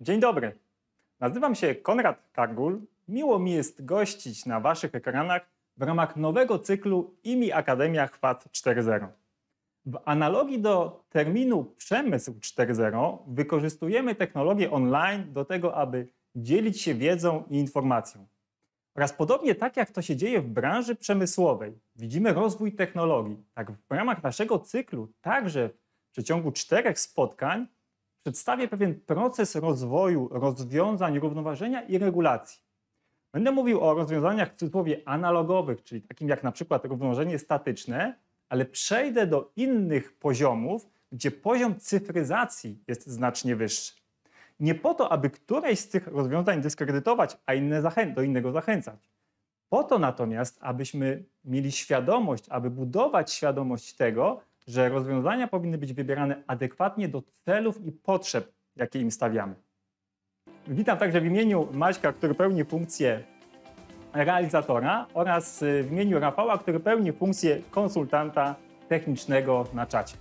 Dzień dobry. Nazywam się Konrad Kargul. Miło mi jest gościć na Waszych ekranach w ramach nowego cyklu IMI Akademia Chwat 4.0. W analogii do terminu przemysł 4.0 wykorzystujemy technologię online do tego, aby dzielić się wiedzą i informacją. Oraz podobnie tak jak to się dzieje w branży przemysłowej, widzimy rozwój technologii. Tak w ramach naszego cyklu, także w przeciągu czterech spotkań, przedstawię pewien proces rozwoju rozwiązań równoważenia i regulacji. Będę mówił o rozwiązaniach w cudzysłowie analogowych, czyli takim jak na przykład równoważenie statyczne, ale przejdę do innych poziomów, gdzie poziom cyfryzacji jest znacznie wyższy. Nie po to, aby któreś z tych rozwiązań dyskredytować, a inne do innego zachęcać. Po to natomiast, abyśmy mieli świadomość, aby budować świadomość tego, że rozwiązania powinny być wybierane adekwatnie do celów i potrzeb, jakie im stawiamy. Witam także w imieniu Maćka, który pełni funkcję realizatora oraz y, w imieniu Rafała, który pełni funkcję konsultanta technicznego na czacie.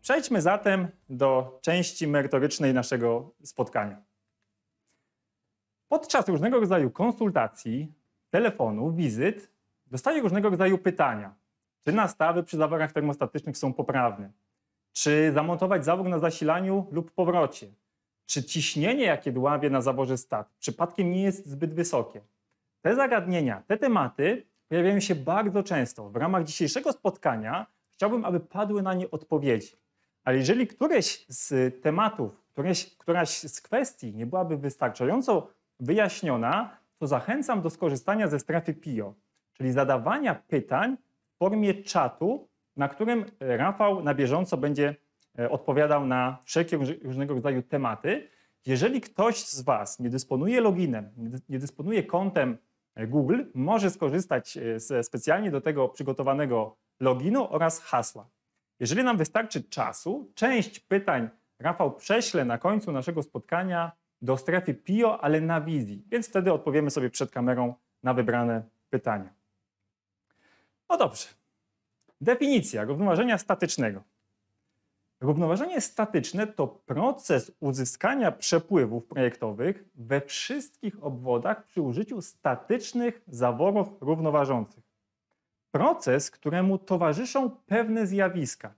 Przejdźmy zatem do części merytorycznej naszego spotkania. Podczas różnego rodzaju konsultacji, telefonów, wizyt Dostaję różnego rodzaju pytania. Czy nastawy przy zaworach termostatycznych są poprawne? Czy zamontować zawór na zasilaniu lub powrocie? Czy ciśnienie, jakie dławie na zaworze stat, przypadkiem nie jest zbyt wysokie? Te zagadnienia, te tematy pojawiają się bardzo często. W ramach dzisiejszego spotkania chciałbym, aby padły na nie odpowiedzi. Ale jeżeli któreś z tematów, któreś, któraś z kwestii nie byłaby wystarczająco wyjaśniona, to zachęcam do skorzystania ze strefy PIO czyli zadawania pytań w formie czatu, na którym e, Rafał na bieżąco będzie e, odpowiadał na wszelkie różnego rodzaju tematy. Jeżeli ktoś z Was nie dysponuje loginem, nie dysponuje kontem e, Google, może skorzystać ze specjalnie do tego przygotowanego loginu oraz hasła. Jeżeli nam wystarczy czasu, część pytań Rafał prześle na końcu naszego spotkania do strefy PIO, ale na wizji, więc wtedy odpowiemy sobie przed kamerą na wybrane pytania. No dobrze. Definicja równoważenia statycznego. Równoważenie statyczne to proces uzyskania przepływów projektowych we wszystkich obwodach przy użyciu statycznych zaworów równoważących. Proces, któremu towarzyszą pewne zjawiska.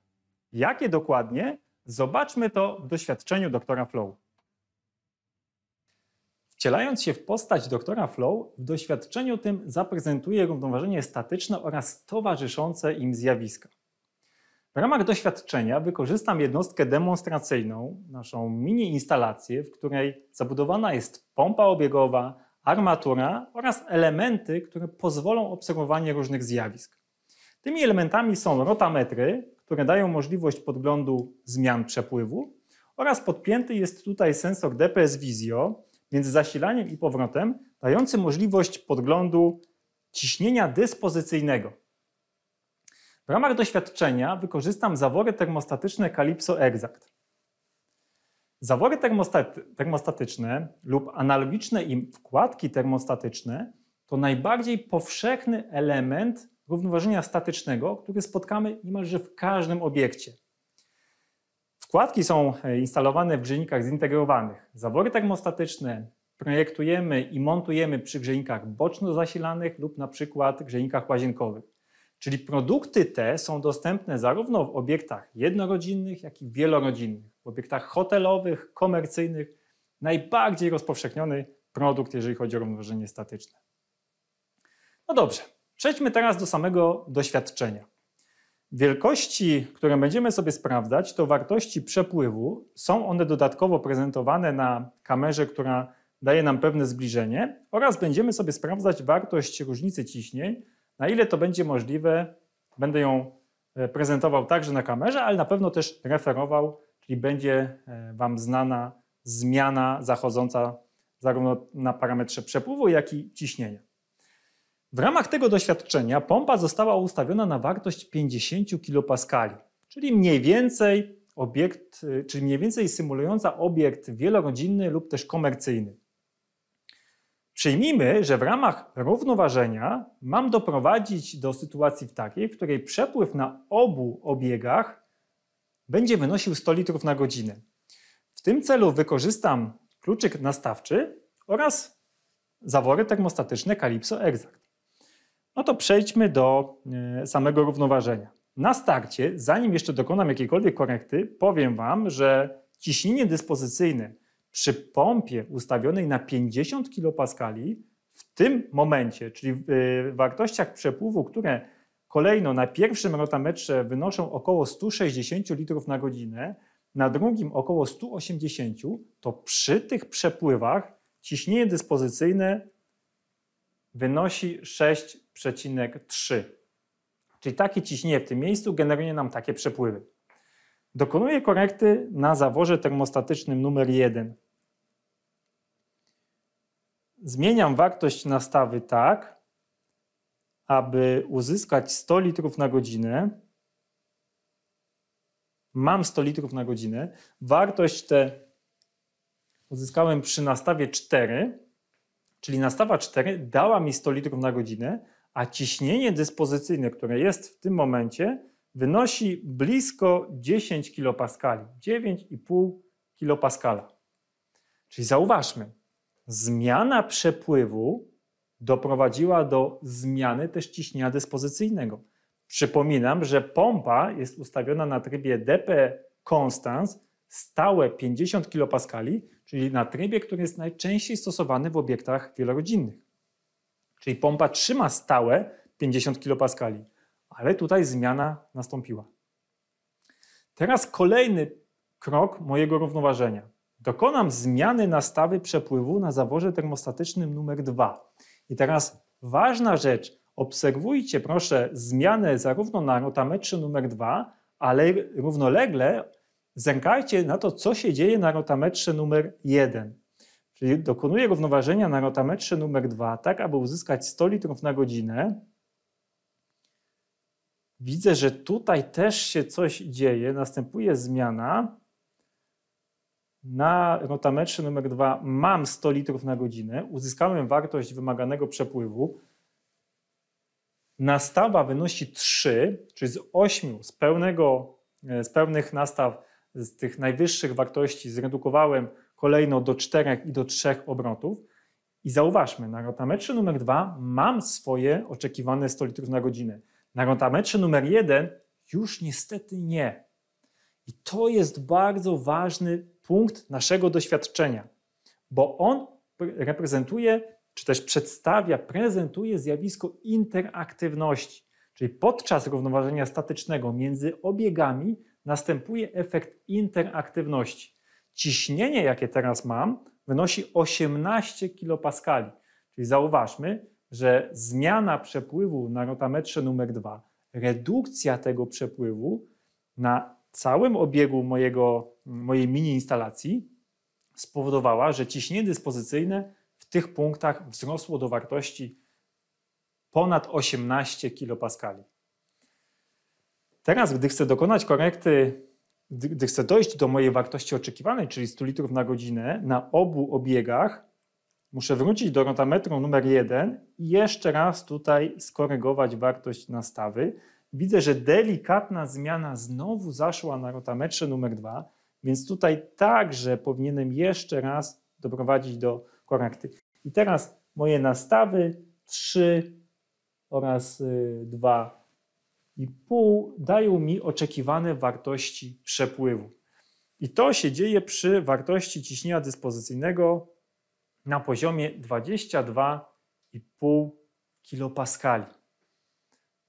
Jakie dokładnie? Zobaczmy to w doświadczeniu doktora Flow. Wcielając się w postać doktora Flow, w doświadczeniu tym zaprezentuje równoważenie statyczne oraz towarzyszące im zjawiska. W ramach doświadczenia wykorzystam jednostkę demonstracyjną, naszą mini instalację, w której zabudowana jest pompa obiegowa, armatura oraz elementy, które pozwolą obserwowanie różnych zjawisk. Tymi elementami są rotametry, które dają możliwość podglądu zmian przepływu oraz podpięty jest tutaj sensor DPS Visio, między zasilaniem i powrotem, dający możliwość podglądu ciśnienia dyspozycyjnego. W ramach doświadczenia wykorzystam zawory termostatyczne Calypso Exact. Zawory termostatyczne lub analogiczne im wkładki termostatyczne to najbardziej powszechny element równoważenia statycznego, który spotkamy niemalże w każdym obiekcie – Wkładki są e, instalowane w grzejnikach zintegrowanych. Zawory termostatyczne projektujemy i montujemy przy grzejnikach boczno zasilanych lub na przykład grzejnikach łazienkowych. Czyli produkty te są dostępne zarówno w obiektach jednorodzinnych, jak i wielorodzinnych, w obiektach hotelowych, komercyjnych. Najbardziej rozpowszechniony produkt, jeżeli chodzi o równoważenie statyczne. No dobrze, przejdźmy teraz do samego doświadczenia. Wielkości, które będziemy sobie sprawdzać, to wartości przepływu. Są one dodatkowo prezentowane na kamerze, która daje nam pewne zbliżenie, oraz będziemy sobie sprawdzać wartość różnicy ciśnień, na ile to będzie możliwe. Będę ją e, prezentował także na kamerze, ale na pewno też referował, czyli będzie e, Wam znana zmiana zachodząca zarówno na parametrze przepływu, jak i ciśnienia. W ramach tego doświadczenia pompa została ustawiona na wartość 50 kPa, czyli mniej więcej obiekt, y, czyli mniej więcej symulująca obiekt wielorodzinny lub też komercyjny. Przyjmijmy, że w ramach równoważenia mam doprowadzić do sytuacji w takiej, w której przepływ na obu obiegach będzie wynosił 100 litrów na godzinę. W tym celu wykorzystam kluczyk nastawczy oraz zawory termostatyczne Calypso Exact no to przejdźmy do e, samego równoważenia. Na starcie, zanim jeszcze dokonam jakiejkolwiek korekty, powiem Wam, że ciśnienie dyspozycyjne przy pompie ustawionej na 50 kPa w tym momencie, czyli w e, wartościach przepływu, które kolejno na pierwszym rotametrze wynoszą około 160 litrów na godzinę, na drugim około 180, to przy tych przepływach ciśnienie dyspozycyjne wynosi 6 0,3. Czyli takie ciśnienie w tym miejscu generuje nam takie przepływy. Dokonuję korekty na zaworze termostatycznym numer 1. Zmieniam wartość nastawy tak, aby uzyskać 100 litrów na godzinę. Mam 100 litrów na godzinę. Wartość tę uzyskałem przy nastawie 4, czyli nastawa 4 dała mi 100 litrów na godzinę, a ciśnienie dyspozycyjne, które jest w tym momencie, wynosi blisko 10 kilopaskali, 9,5 kilopaskala. Czyli zauważmy, zmiana przepływu doprowadziła do zmiany też ciśnienia dyspozycyjnego. Przypominam, że pompa jest ustawiona na trybie DP Constance stałe 50 kilopaskali, czyli na trybie, który jest najczęściej stosowany w obiektach wielorodzinnych. Czyli pompa trzyma stałe 50 kPa, ale tutaj zmiana nastąpiła. Teraz kolejny krok mojego równoważenia. Dokonam zmiany nastawy przepływu na zaworze termostatycznym numer 2. I teraz ważna rzecz. Obserwujcie proszę zmianę zarówno na rotametrze numer 2, ale równolegle zerkajcie na to, co się dzieje na rotametrze numer 1. Czyli dokonuje równoważenia na rotametrze numer 2, tak aby uzyskać 100 litrów na godzinę. Widzę, że tutaj też się coś dzieje, następuje zmiana. Na rotametrze numer 2 mam 100 litrów na godzinę, uzyskałem wartość wymaganego przepływu. Nastawa wynosi 3, czyli z 8 z, pełnego, e, z pełnych nastaw, z tych najwyższych wartości zredukowałem kolejno do czterech i do trzech obrotów. I zauważmy, na rotametrze numer dwa mam swoje oczekiwane 100 litrów na godzinę. Na rotametrze numer jeden już niestety nie. I to jest bardzo ważny punkt naszego doświadczenia, bo on reprezentuje, czy też przedstawia, prezentuje zjawisko interaktywności. Czyli podczas równoważenia statycznego między obiegami następuje efekt interaktywności ciśnienie, jakie teraz mam, wynosi 18 kilopaskali. Czyli zauważmy, że zmiana przepływu na rotametrze numer 2, redukcja tego przepływu na całym obiegu mojego, mojej mini instalacji spowodowała, że ciśnienie dyspozycyjne w tych punktach wzrosło do wartości ponad 18 kilopaskali. Teraz, gdy chcę dokonać korekty gdy, chcę dojść do mojej wartości oczekiwanej, czyli 100 litrów na godzinę, na obu obiegach, muszę wrócić do rotametru numer 1 i jeszcze raz tutaj skorygować wartość nastawy. Widzę, że delikatna zmiana znowu zaszła na rotametrze numer 2, więc tutaj także powinienem jeszcze raz doprowadzić do korekty. I teraz moje nastawy 3 oraz 2 y, i pół dają mi oczekiwane wartości przepływu. I to się dzieje przy wartości ciśnienia dyspozycyjnego na poziomie 22,5 kilopaskali.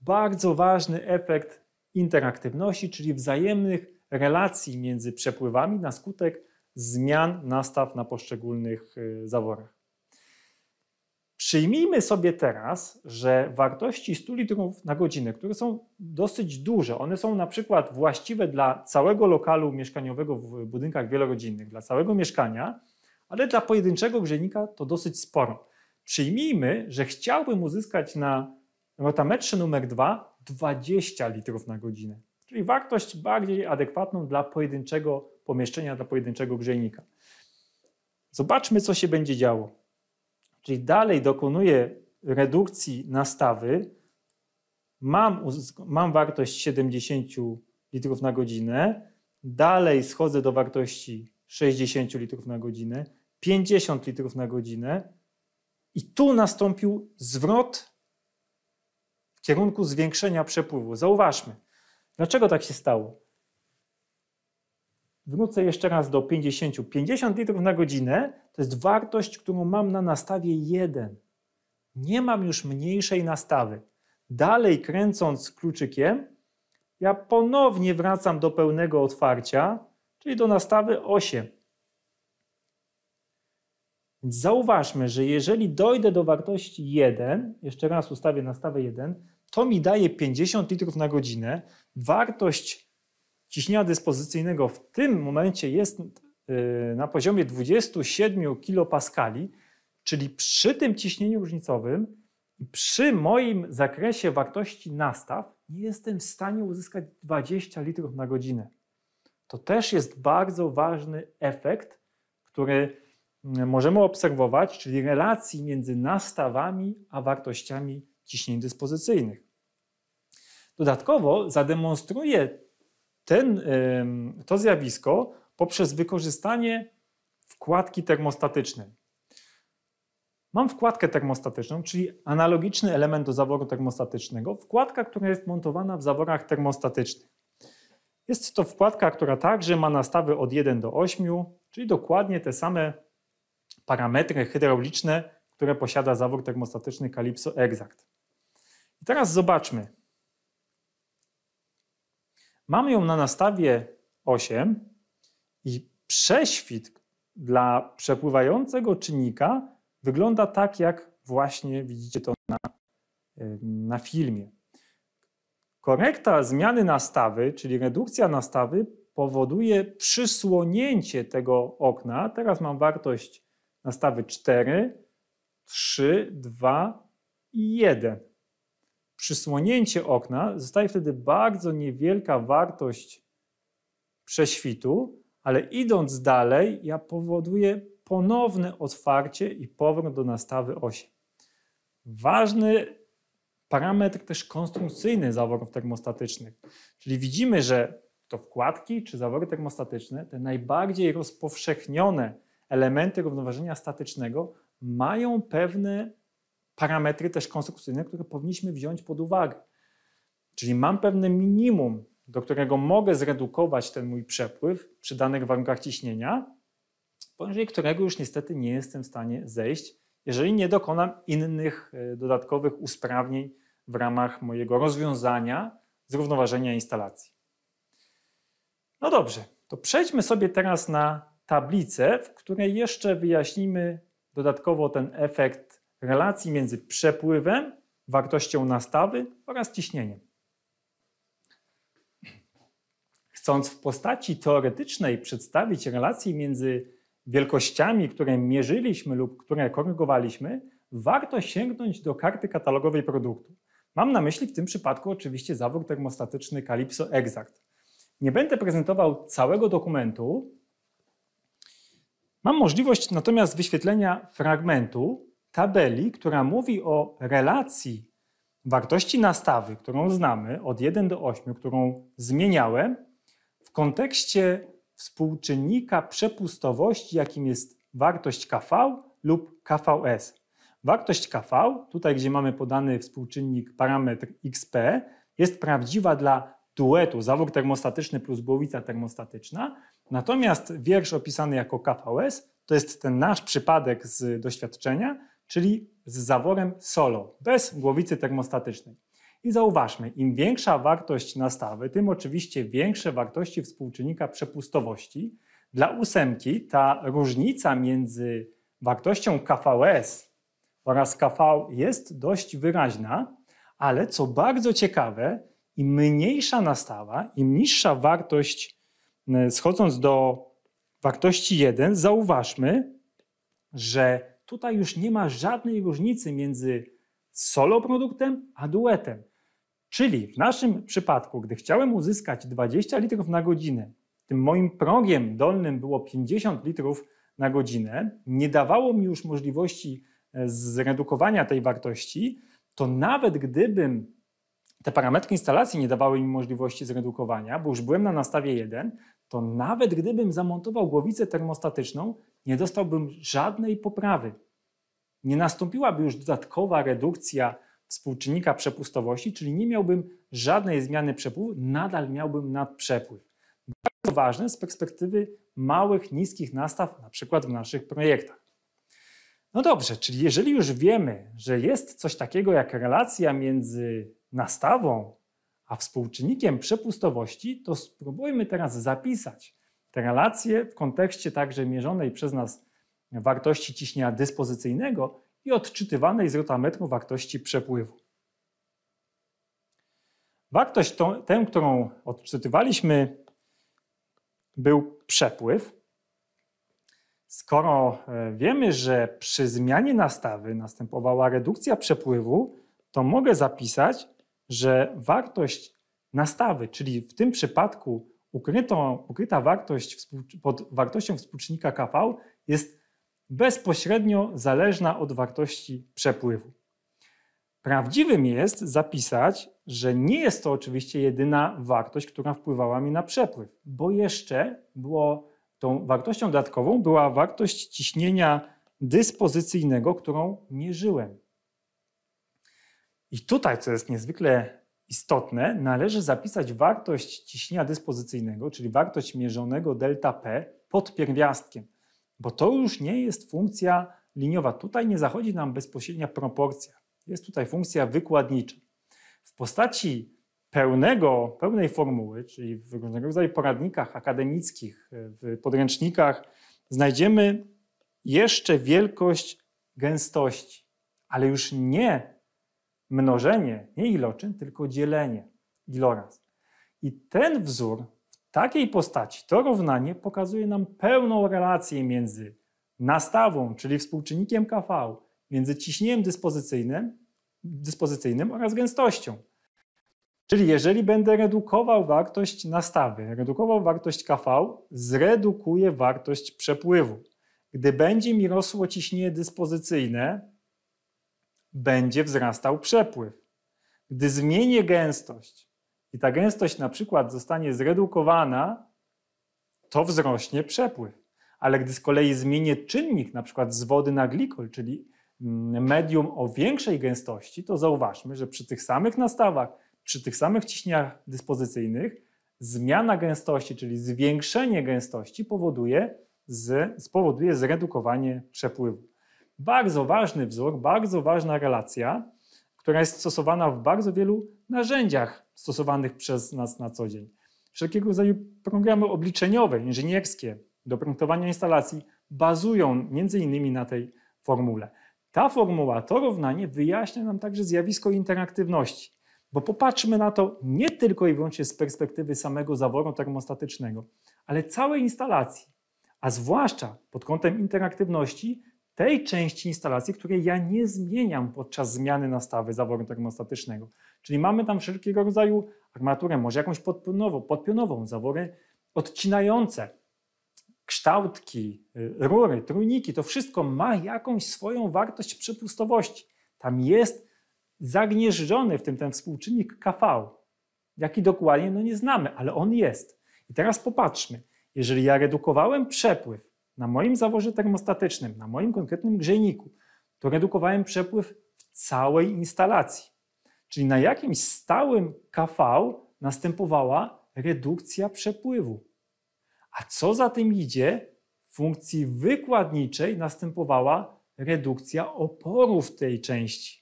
Bardzo ważny efekt interaktywności, czyli wzajemnych relacji między przepływami na skutek zmian nastaw na poszczególnych y, zaworach. Przyjmijmy sobie teraz, że wartości 100 litrów na godzinę, które są dosyć duże, one są na przykład właściwe dla całego lokalu mieszkaniowego w budynkach wielorodzinnych, dla całego mieszkania, ale dla pojedynczego grzejnika to dosyć sporo. Przyjmijmy, że chciałbym uzyskać na rotametrze numer 2 20 litrów na godzinę, czyli wartość bardziej adekwatną dla pojedynczego pomieszczenia, dla pojedynczego grzejnika. Zobaczmy, co się będzie działo czyli dalej dokonuję redukcji nastawy, mam, mam wartość 70 litrów na godzinę, dalej schodzę do wartości 60 litrów na godzinę, 50 litrów na godzinę i tu nastąpił zwrot w kierunku zwiększenia przepływu. Zauważmy, dlaczego tak się stało? wrócę jeszcze raz do 50. 50 litrów na godzinę to jest wartość, którą mam na nastawie 1. Nie mam już mniejszej nastawy. Dalej kręcąc kluczykiem, ja ponownie wracam do pełnego otwarcia, czyli do nastawy 8. Więc zauważmy, że jeżeli dojdę do wartości 1, jeszcze raz ustawię nastawę 1, to mi daje 50 litrów na godzinę. Wartość ciśnienia dyspozycyjnego w tym momencie jest y, na poziomie 27 kilopaskali, czyli przy tym ciśnieniu różnicowym i przy moim zakresie wartości nastaw nie jestem w stanie uzyskać 20 litrów na godzinę. To też jest bardzo ważny efekt, który y, możemy obserwować, czyli relacji między nastawami a wartościami ciśnień dyspozycyjnych. Dodatkowo zademonstruję ten, to zjawisko poprzez wykorzystanie wkładki termostatycznej. Mam wkładkę termostatyczną, czyli analogiczny element do zaworu termostatycznego, wkładka, która jest montowana w zaworach termostatycznych. Jest to wkładka, która także ma nastawy od 1 do 8, czyli dokładnie te same parametry hydrauliczne, które posiada zawór termostatyczny Calypso Exact. I teraz zobaczmy, Mamy ją na nastawie 8 i prześwit dla przepływającego czynnika wygląda tak, jak właśnie widzicie to na, na filmie. Korekta zmiany nastawy, czyli redukcja nastawy, powoduje przysłonięcie tego okna. Teraz mam wartość nastawy 4, 3, 2 i 1 przysłonięcie okna, zostaje wtedy bardzo niewielka wartość prześwitu, ale idąc dalej, ja powoduję ponowne otwarcie i powrót do nastawy 8. Ważny parametr też konstrukcyjny zaworów termostatycznych. Czyli widzimy, że to wkładki czy zawory termostatyczne, te najbardziej rozpowszechnione elementy równoważenia statycznego, mają pewne parametry też konstrukcyjne, które powinniśmy wziąć pod uwagę. Czyli mam pewne minimum, do którego mogę zredukować ten mój przepływ przy danych warunkach ciśnienia, poniżej którego już niestety nie jestem w stanie zejść, jeżeli nie dokonam innych e, dodatkowych usprawnień w ramach mojego rozwiązania zrównoważenia instalacji. No dobrze, to przejdźmy sobie teraz na tablicę, w której jeszcze wyjaśnimy dodatkowo ten efekt relacji między przepływem, wartością nastawy oraz ciśnieniem. Chcąc w postaci teoretycznej przedstawić relacje między wielkościami, które mierzyliśmy lub które korygowaliśmy, warto sięgnąć do karty katalogowej produktu. Mam na myśli w tym przypadku oczywiście zawór termostatyczny Calypso Exact. Nie będę prezentował całego dokumentu. Mam możliwość natomiast wyświetlenia fragmentu, tabeli, która mówi o relacji wartości nastawy, którą znamy od 1 do 8, którą zmieniałem, w kontekście współczynnika przepustowości, jakim jest wartość KV lub KVS. Wartość KV, tutaj gdzie mamy podany współczynnik parametr XP, jest prawdziwa dla duetu zawór termostatyczny plus głowica termostatyczna, natomiast wiersz opisany jako KVS to jest ten nasz przypadek z doświadczenia, czyli z zaworem solo, bez głowicy termostatycznej. I zauważmy, im większa wartość nastawy, tym oczywiście większe wartości współczynnika przepustowości. Dla ósemki ta różnica między wartością KVS oraz KV jest dość wyraźna, ale co bardzo ciekawe, im mniejsza nastawa, im niższa wartość, e, schodząc do wartości 1, zauważmy, że Tutaj już nie ma żadnej różnicy między solo produktem a duetem. Czyli w naszym przypadku, gdy chciałem uzyskać 20 litrów na godzinę, tym moim progiem dolnym było 50 litrów na godzinę, nie dawało mi już możliwości e, zredukowania tej wartości, to nawet gdybym te parametry instalacji nie dawały mi możliwości zredukowania, bo już byłem na nastawie 1, to nawet gdybym zamontował głowicę termostatyczną, nie dostałbym żadnej poprawy. Nie nastąpiłaby już dodatkowa redukcja współczynnika przepustowości, czyli nie miałbym żadnej zmiany przepływu, nadal miałbym nadprzepływ. Bardzo ważne z perspektywy małych, niskich nastaw, na przykład w naszych projektach. No dobrze, czyli jeżeli już wiemy, że jest coś takiego jak relacja między nastawą a współczynnikiem przepustowości, to spróbujmy teraz zapisać te relacje w kontekście także mierzonej przez nas wartości ciśnienia dyspozycyjnego i odczytywanej z rotametru wartości przepływu. Wartość tę, którą odczytywaliśmy, był przepływ. Skoro e, wiemy, że przy zmianie nastawy następowała redukcja przepływu, to mogę zapisać, że wartość nastawy, czyli w tym przypadku ukrytą, ukryta wartość pod wartością współczynnika KV jest bezpośrednio zależna od wartości przepływu. Prawdziwym jest zapisać, że nie jest to oczywiście jedyna wartość, która wpływała mi na przepływ, bo jeszcze było tą wartością dodatkową była wartość ciśnienia dyspozycyjnego, którą mierzyłem. I tutaj, co jest niezwykle istotne, należy zapisać wartość ciśnienia dyspozycyjnego, czyli wartość mierzonego delta P pod pierwiastkiem, bo to już nie jest funkcja liniowa. Tutaj nie zachodzi nam bezpośrednia proporcja. Jest tutaj funkcja wykładnicza. W postaci pełnego, pełnej formuły, czyli w różnego rodzaju poradnikach akademickich, w podręcznikach, znajdziemy jeszcze wielkość gęstości, ale już nie mnożenie, nie iloczyn, tylko dzielenie, iloraz. I ten wzór w takiej postaci, to równanie pokazuje nam pełną relację między nastawą, czyli współczynnikiem KV, między ciśnieniem dyspozycyjnym, dyspozycyjnym oraz gęstością. Czyli jeżeli będę redukował wartość nastawy, redukował wartość KV, zredukuję wartość przepływu. Gdy będzie mi rosło ciśnienie dyspozycyjne, będzie wzrastał przepływ. Gdy zmienię gęstość i ta gęstość na przykład zostanie zredukowana, to wzrośnie przepływ. Ale gdy z kolei zmienię czynnik, na przykład z wody na glikol, czyli mm, medium o większej gęstości, to zauważmy, że przy tych samych nastawach, przy tych samych ciśnieniach dyspozycyjnych, zmiana gęstości, czyli zwiększenie gęstości powoduje, z, spowoduje zredukowanie przepływu. Bardzo ważny wzór, bardzo ważna relacja, która jest stosowana w bardzo wielu narzędziach stosowanych przez nas na co dzień. Wszelkiego rodzaju programy obliczeniowe, inżynierskie do projektowania instalacji bazują między innymi na tej formule. Ta formuła, to równanie wyjaśnia nam także zjawisko interaktywności, bo popatrzmy na to nie tylko i wyłącznie z perspektywy samego zaworu termostatycznego, ale całej instalacji, a zwłaszcza pod kątem interaktywności tej części instalacji, której ja nie zmieniam podczas zmiany nastawy zaworu termostatycznego. Czyli mamy tam wszelkiego rodzaju armaturę, może jakąś podpionową, podpionową zawory odcinające, kształtki, y, rury, trójniki, to wszystko ma jakąś swoją wartość przepustowości. Tam jest zagnieżdżony w tym ten współczynnik KV. Jaki dokładnie, no nie znamy, ale on jest. I teraz popatrzmy. Jeżeli ja redukowałem przepływ na moim zaworze termostatycznym, na moim konkretnym grzejniku, to redukowałem przepływ w całej instalacji. Czyli na jakimś stałym KV następowała redukcja przepływu. A co za tym idzie, w funkcji wykładniczej następowała redukcja oporu w tej części.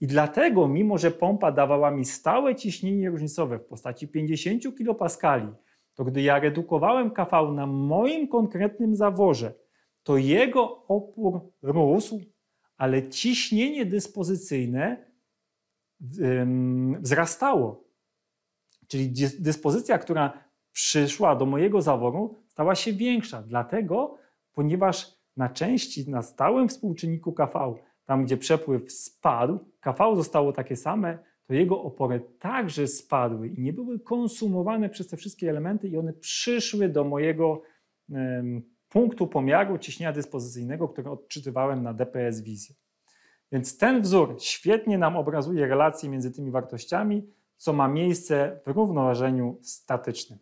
I dlatego, mimo że pompa dawała mi stałe ciśnienie różnicowe w postaci 50 kPa, to gdy ja redukowałem KV na moim konkretnym zaworze, to jego opór rósł, ale ciśnienie dyspozycyjne wzrastało. Czyli dyspozycja, która przyszła do mojego zaworu, stała się większa. Dlatego, ponieważ na części, na stałym współczynniku KV, tam gdzie przepływ spadł, KV zostało takie same, to jego opory także spadły i nie były konsumowane przez te wszystkie elementy, i one przyszły do mojego punktu pomiaru ciśnienia dyspozycyjnego, który odczytywałem na DPS Wizję. Więc ten wzór świetnie nam obrazuje relacje między tymi wartościami, co ma miejsce w równoważeniu statycznym.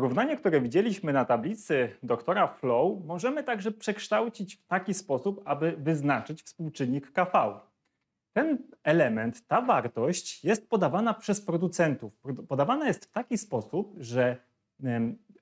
Równanie, które widzieliśmy na tablicy doktora Flow, możemy także przekształcić w taki sposób, aby wyznaczyć współczynnik KV. Ten element, ta wartość jest podawana przez producentów. Podawana jest w taki sposób, że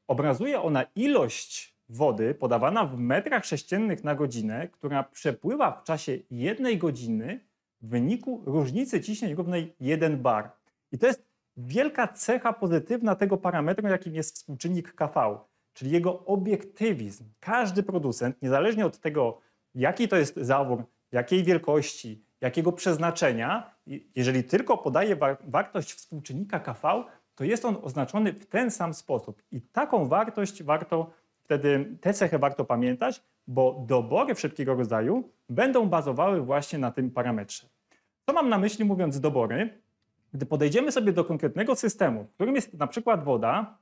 obrazuje ona ilość wody podawana w metrach sześciennych na godzinę, która przepływa w czasie jednej godziny w wyniku różnicy ciśnień równej 1 bar. I to jest wielka cecha pozytywna tego parametru, jakim jest współczynnik KV, czyli jego obiektywizm. Każdy producent, niezależnie od tego, jaki to jest zawór, jakiej wielkości, jakiego przeznaczenia, jeżeli tylko podaje wartość współczynnika KV, to jest on oznaczony w ten sam sposób. I taką wartość warto wtedy, tę cechę warto pamiętać, bo dobory wszelkiego rodzaju będą bazowały właśnie na tym parametrze. Co mam na myśli mówiąc dobory? Gdy podejdziemy sobie do konkretnego systemu, w którym jest na przykład woda,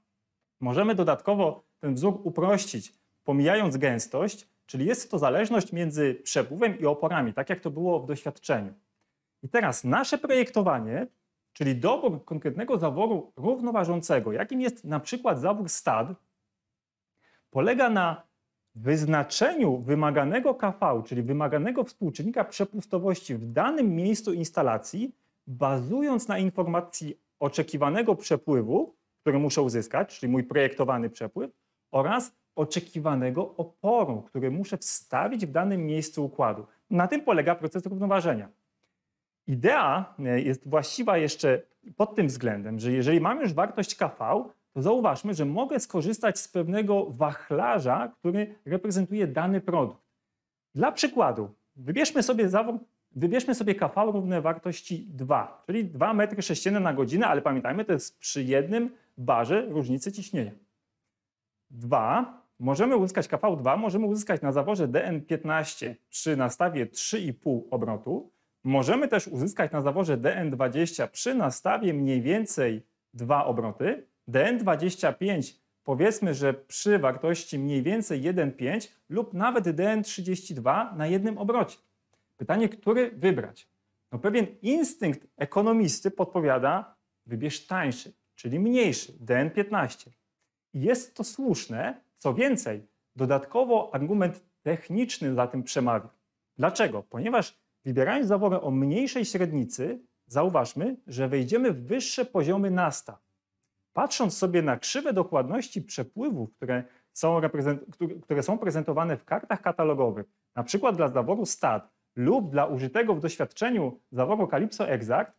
możemy dodatkowo ten wzór uprościć, pomijając gęstość, czyli jest to zależność między przepływem i oporami, tak jak to było w doświadczeniu. I teraz nasze projektowanie, czyli dobór konkretnego zaworu równoważącego, jakim jest na przykład zawór stad, polega na wyznaczeniu wymaganego KV, czyli wymaganego współczynnika przepustowości w danym miejscu instalacji bazując na informacji oczekiwanego przepływu, który muszę uzyskać, czyli mój projektowany przepływ, oraz oczekiwanego oporu, który muszę wstawić w danym miejscu układu. Na tym polega proces równoważenia. Idea e, jest właściwa jeszcze pod tym względem, że jeżeli mam już wartość KV, to zauważmy, że mogę skorzystać z pewnego wachlarza, który reprezentuje dany produkt. Dla przykładu, wybierzmy sobie zawór Wybierzmy sobie kV równe wartości 2, czyli 2 m3 na godzinę, ale pamiętajmy, to jest przy jednym barze różnicy ciśnienia. 2 możemy uzyskać KV2, możemy uzyskać na zaworze DN15 przy nastawie 3,5 obrotu. Możemy też uzyskać na zaworze DN20 przy nastawie mniej więcej 2 obroty. DN25 powiedzmy, że przy wartości mniej więcej 1,5 lub nawet DN32 na jednym obrocie. Pytanie, który wybrać? No pewien instynkt ekonomisty podpowiada, wybierz tańszy, czyli mniejszy, DN15. I jest to słuszne, co więcej, dodatkowo argument techniczny za tym przemawia. Dlaczego? Ponieważ wybierając zaworę o mniejszej średnicy, zauważmy, że wejdziemy w wyższe poziomy nastaw. Patrząc sobie na krzywe dokładności przepływów, które są, które są prezentowane w kartach katalogowych, na przykład dla zaworu stad, lub dla użytego w doświadczeniu zaworu Calypso Exact,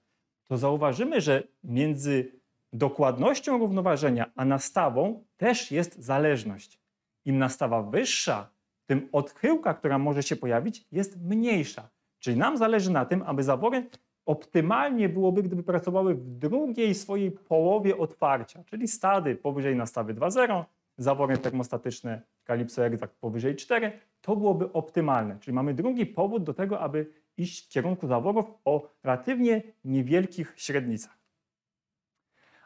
to zauważymy, że między dokładnością równoważenia a nastawą też jest zależność. Im nastawa wyższa, tym odchyłka, która może się pojawić, jest mniejsza. Czyli nam zależy na tym, aby zawory optymalnie byłoby, gdyby pracowały w drugiej swojej połowie otwarcia, czyli stady powyżej nastawy 2.0, zawory termostatyczne Calypso Exact powyżej 4, to byłoby optymalne. Czyli mamy drugi powód do tego, aby iść w kierunku zaworów o relatywnie niewielkich średnicach.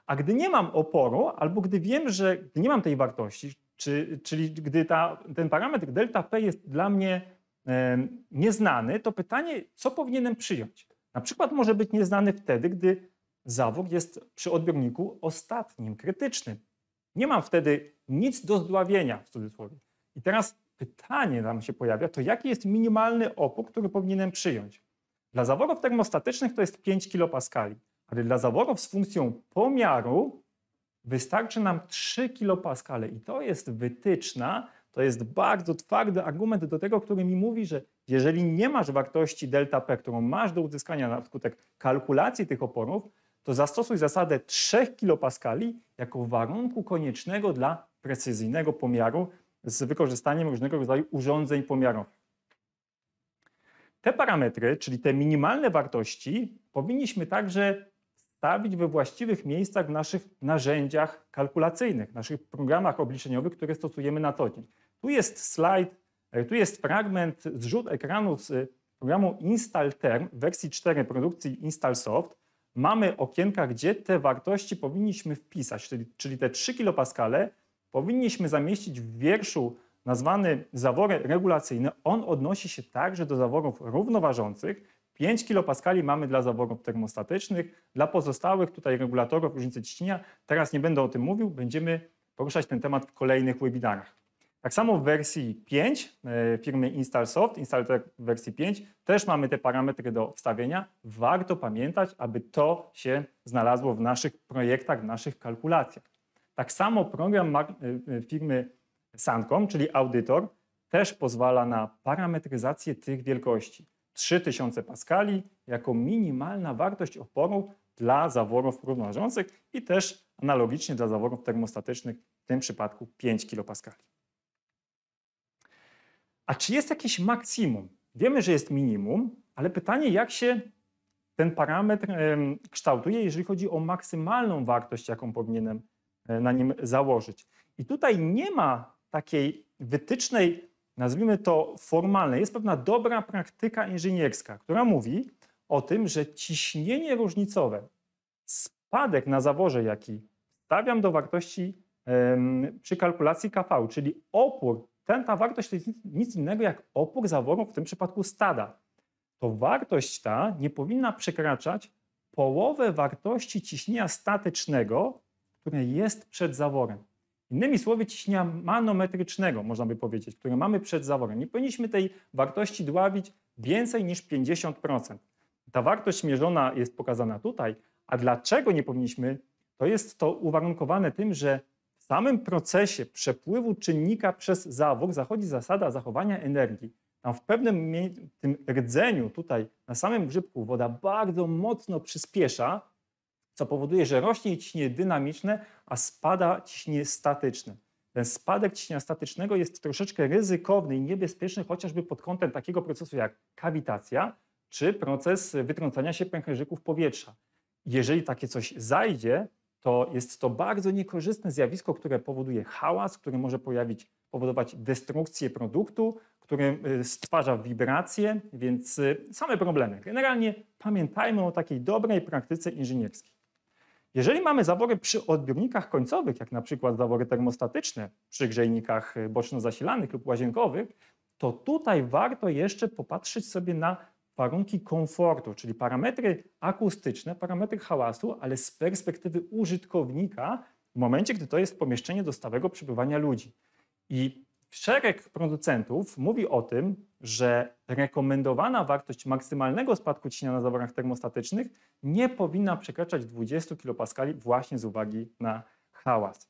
A gdy nie mam oporu, albo gdy wiem, że gdy nie mam tej wartości, czy, czyli gdy ta, ten parametr delta P jest dla mnie e, nieznany, to pytanie, co powinienem przyjąć? Na przykład może być nieznany wtedy, gdy zawór jest przy odbiorniku ostatnim, krytycznym. Nie mam wtedy nic do zdławienia w cudzysłowie. I teraz pytanie nam się pojawia, to jaki jest minimalny opór, który powinienem przyjąć? Dla zaworów termostatycznych to jest 5 kPa, ale dla zaworów z funkcją pomiaru wystarczy nam 3 kPa i to jest wytyczna, to jest bardzo twardy argument do tego, który mi mówi, że jeżeli nie masz wartości delta którą masz do uzyskania na skutek kalkulacji tych oporów, to zastosuj zasadę 3 kPa jako warunku koniecznego dla precyzyjnego pomiaru z wykorzystaniem różnego rodzaju urządzeń pomiarowych. Te parametry, czyli te minimalne wartości, powinniśmy także stawić we właściwych miejscach w naszych narzędziach kalkulacyjnych, naszych programach obliczeniowych, które stosujemy na co dzień. Tu jest slajd, e, tu jest fragment zrzut ekranu z e, programu Install Term wersji 4 produkcji Install Soft. Mamy okienka, gdzie te wartości powinniśmy wpisać, czyli, czyli te 3 kilopaskale powinniśmy zamieścić w wierszu nazwany zawory regulacyjne. On odnosi się także do zaworów równoważących. 5 kPa mamy dla zaworów termostatycznych, dla pozostałych tutaj regulatorów różnicy ciśnienia. Teraz nie będę o tym mówił, będziemy poruszać ten temat w kolejnych webinarach. Tak samo w wersji 5 e, firmy InstallSoft, Instalator w wersji 5, też mamy te parametry do wstawienia. Warto pamiętać, aby to się znalazło w naszych projektach, w naszych kalkulacjach. Tak samo program y, y, firmy Sancom, czyli audytor, też pozwala na parametryzację tych wielkości. 3000 paskali jako minimalna wartość oporu dla zaworów równoważących i też analogicznie dla zaworów termostatycznych, w tym przypadku 5 kPa. A czy jest jakieś maksimum? Wiemy, że jest minimum, ale pytanie, jak się ten parametr kształtuje, jeżeli chodzi o maksymalną wartość, jaką powinienem E, na nim założyć. I tutaj nie ma takiej wytycznej, nazwijmy to formalnej. Jest pewna dobra praktyka inżynierska, która mówi o tym, że ciśnienie różnicowe, spadek na zaworze, jaki stawiam do wartości przy kalkulacji KV, czyli opór, ten, ta wartość to jest nic innego jak opór zaworu, w tym przypadku stada. To wartość ta nie powinna przekraczać połowę wartości ciśnienia statycznego które jest przed zaworem. Innymi słowy, ciśnienia manometrycznego, można by powiedzieć, które mamy przed zaworem. Nie powinniśmy tej wartości dławić więcej niż 50%. Ta wartość mierzona jest pokazana tutaj, a dlaczego nie powinniśmy? To jest to uwarunkowane tym, że w samym procesie przepływu czynnika przez zawór zachodzi zasada zachowania energii. Tam w pewnym tym rdzeniu, tutaj na samym grzybku, woda bardzo mocno przyspiesza, co powoduje, że rośnie ciśnienie dynamiczne, a spada ciśnienie statyczne. Ten spadek ciśnienia statycznego jest troszeczkę ryzykowny i niebezpieczny, chociażby pod kątem takiego procesu jak kawitacja czy proces wytrącania się pęcherzyków powietrza. Jeżeli takie coś zajdzie, to jest to bardzo niekorzystne zjawisko, które powoduje hałas, który może pojawić, powodować destrukcję produktu, który y, stwarza wibracje, więc y, same problemy. Generalnie pamiętajmy o takiej dobrej praktyce inżynierskiej. Jeżeli mamy zawory przy odbiornikach końcowych, jak na przykład zawory termostatyczne przy grzejnikach y, boczno-zasilanych lub łazienkowych, to tutaj warto jeszcze popatrzeć sobie na warunki komfortu, czyli parametry akustyczne, parametry hałasu, ale z perspektywy użytkownika w momencie, gdy to jest pomieszczenie do stałego przebywania ludzi. I szereg producentów mówi o tym, że rekomendowana wartość maksymalnego spadku ciśnienia na zaworach termostatycznych nie powinna przekraczać 20 kPa właśnie z uwagi na hałas.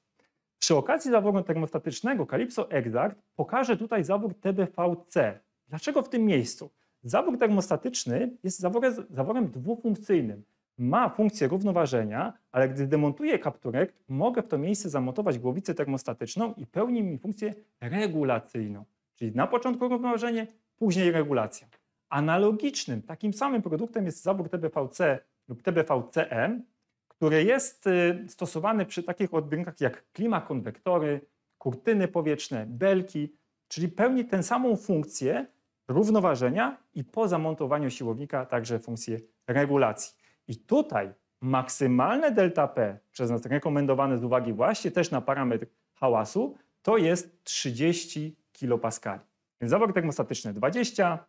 Przy okazji zaworu termostatycznego Calypso Exact pokażę tutaj zawór tbvc. Dlaczego w tym miejscu? Zawór termostatyczny jest zaworem, zaworem dwufunkcyjnym. Ma funkcję równoważenia, ale gdy demontuję kapturek, mogę w to miejsce zamontować głowicę termostatyczną i pełni mi funkcję regulacyjną. Czyli na początku równoważenie, później regulacja. Analogicznym, takim samym produktem jest zabór TBVC lub TBVCM, który jest y, stosowany przy takich odbiornikach jak konwektory, kurtyny powietrzne, belki, czyli pełni tę samą funkcję równoważenia i po zamontowaniu siłownika także funkcję regulacji. I tutaj maksymalne delta P, przez nas rekomendowane z uwagi właśnie też na parametr hałasu, to jest 30 kilopaskali. Więc zawory termostatyczny 20,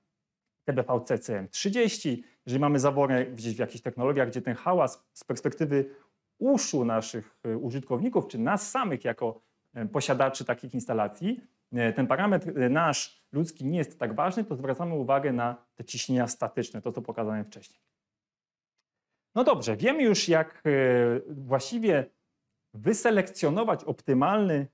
TBV-CCM 30 Jeżeli mamy zawory gdzieś w jakichś technologiach, gdzie ten hałas z perspektywy uszu naszych e, użytkowników, czy nas samych jako e, posiadaczy takich instalacji, e, ten parametr nasz ludzki nie jest tak ważny, to zwracamy uwagę na te ciśnienia statyczne, to co pokazałem wcześniej. No dobrze, wiemy już jak właściwie wyselekcjonować optymalny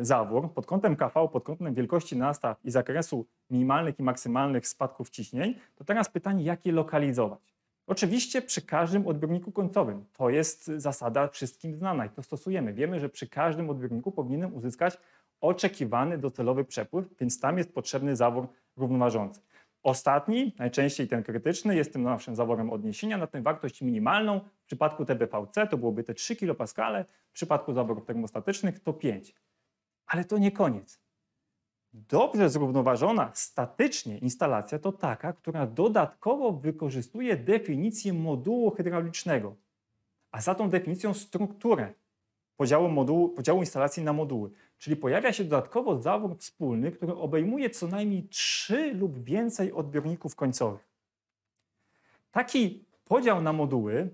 y, zawór pod kątem KV, pod kątem wielkości nastaw i zakresu minimalnych i maksymalnych spadków ciśnień, to teraz pytanie, jak je lokalizować? Oczywiście przy każdym odbiorniku końcowym. To jest zasada wszystkim znana i to stosujemy. Wiemy, że przy każdym odbiorniku powinienem uzyskać oczekiwany docelowy przepływ, więc tam jest potrzebny zawór równoważący. Ostatni, najczęściej ten krytyczny, jest tym naszym zaworem odniesienia na tę wartość minimalną. W przypadku TBVC to byłoby te 3 kPa, w przypadku zaworów termostatycznych to 5. Ale to nie koniec. Dobrze zrównoważona statycznie instalacja to taka, która dodatkowo wykorzystuje definicję modułu hydraulicznego, a za tą definicją strukturę podziału, modułu, podziału instalacji na moduły. Czyli pojawia się dodatkowo zawór wspólny, który obejmuje co najmniej 3 lub więcej odbiorników końcowych. Taki podział na moduły,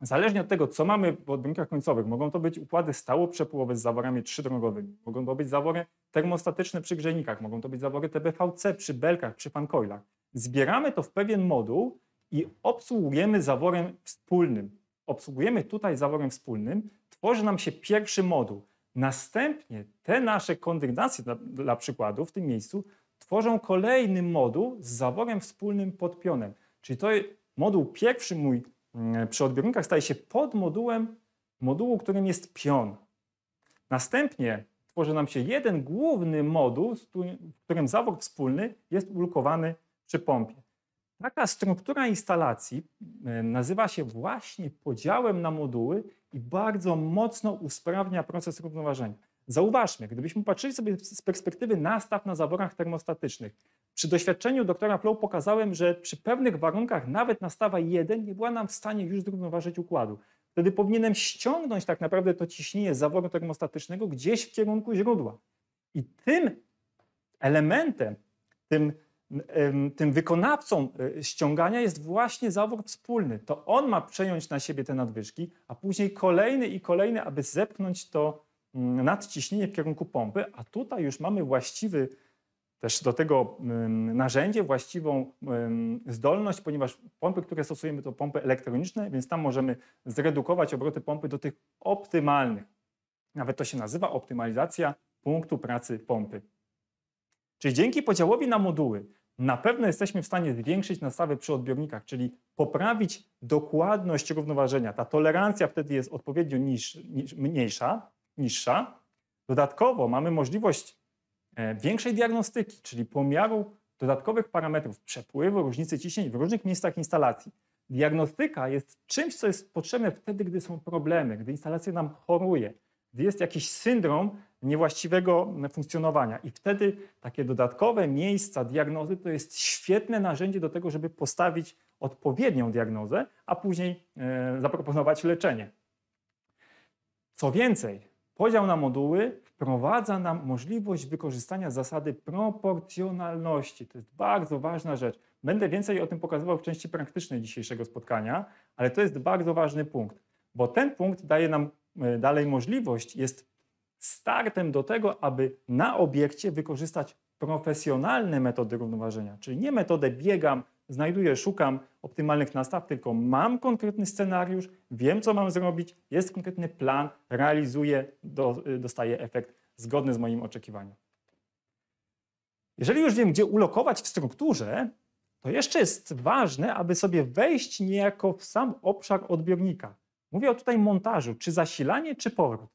zależnie od tego, co mamy w odbiornikach końcowych, mogą to być układy stałoprzepływowe z zaworami trzydrogowymi, mogą to być zawory termostatyczne przy grzejnikach, mogą to być zawory TBVC przy belkach, przy pankoilach. Zbieramy to w pewien moduł i obsługujemy zaworem wspólnym, obsługujemy tutaj zaworem wspólnym, tworzy nam się pierwszy moduł. Następnie te nasze kondygnacje dla, dla przykładu w tym miejscu tworzą kolejny moduł z zaworem wspólnym pod pionem. Czyli to moduł pierwszy mój mm, przy odbiornikach staje się podmodułem modułu, którym jest pion. Następnie tworzy nam się jeden główny moduł, w którym zawór wspólny jest ulokowany przy pompie. Taka struktura instalacji e, nazywa się właśnie podziałem na moduły i bardzo mocno usprawnia proces równoważenia. Zauważmy, gdybyśmy patrzyli sobie z perspektywy nastaw na zaworach termostatycznych, przy doświadczeniu doktora Flow pokazałem, że przy pewnych warunkach nawet nastawa 1 nie była nam w stanie już zrównoważyć układu. Wtedy powinienem ściągnąć tak naprawdę to ciśnienie z zaworu termostatycznego gdzieś w kierunku źródła. I tym elementem, tym tym wykonawcą e, ściągania jest właśnie zawór wspólny. To on ma przejąć na siebie te nadwyżki, a później kolejny i kolejny, aby zepchnąć to mm, nadciśnienie w kierunku pompy, a tutaj już mamy właściwy też do tego mm, narzędzie, właściwą zdolność, ponieważ pompy, które stosujemy to pompy elektroniczne, więc tam możemy zredukować obroty pompy do tych optymalnych. Nawet to się nazywa optymalizacja punktu pracy pompy. Czyli dzięki podziałowi na moduły na pewno jesteśmy w stanie zwiększyć nastawy przy odbiornikach, czyli poprawić dokładność równoważenia. Ta tolerancja wtedy jest odpowiednio niż, niż, mniejsza, niższa. Dodatkowo mamy możliwość e, większej diagnostyki, czyli pomiaru dodatkowych parametrów przepływu, różnicy ciśnień w różnych miejscach instalacji. Diagnostyka jest czymś, co jest potrzebne wtedy, gdy są problemy, gdy instalacja nam choruje, gdy jest jakiś syndrom niewłaściwego funkcjonowania. I wtedy takie dodatkowe miejsca diagnozy to jest świetne narzędzie do tego, żeby postawić odpowiednią diagnozę, a później e, zaproponować leczenie. Co więcej, podział na moduły wprowadza nam możliwość wykorzystania zasady proporcjonalności. To jest bardzo ważna rzecz. Będę więcej o tym pokazywał w części praktycznej dzisiejszego spotkania, ale to jest bardzo ważny punkt, bo ten punkt daje nam E, dalej możliwość jest startem do tego, aby na obiekcie wykorzystać profesjonalne metody równoważenia, czyli nie metodę biegam, znajduję, szukam optymalnych nastaw, tylko mam konkretny scenariusz, wiem co mam zrobić, jest konkretny plan, realizuję, do, y, dostaję efekt zgodny z moim oczekiwaniem. Jeżeli już wiem, gdzie ulokować w strukturze, to jeszcze jest ważne, aby sobie wejść niejako w sam obszar odbiornika. Mówię o tutaj montażu, czy zasilanie, czy powrót.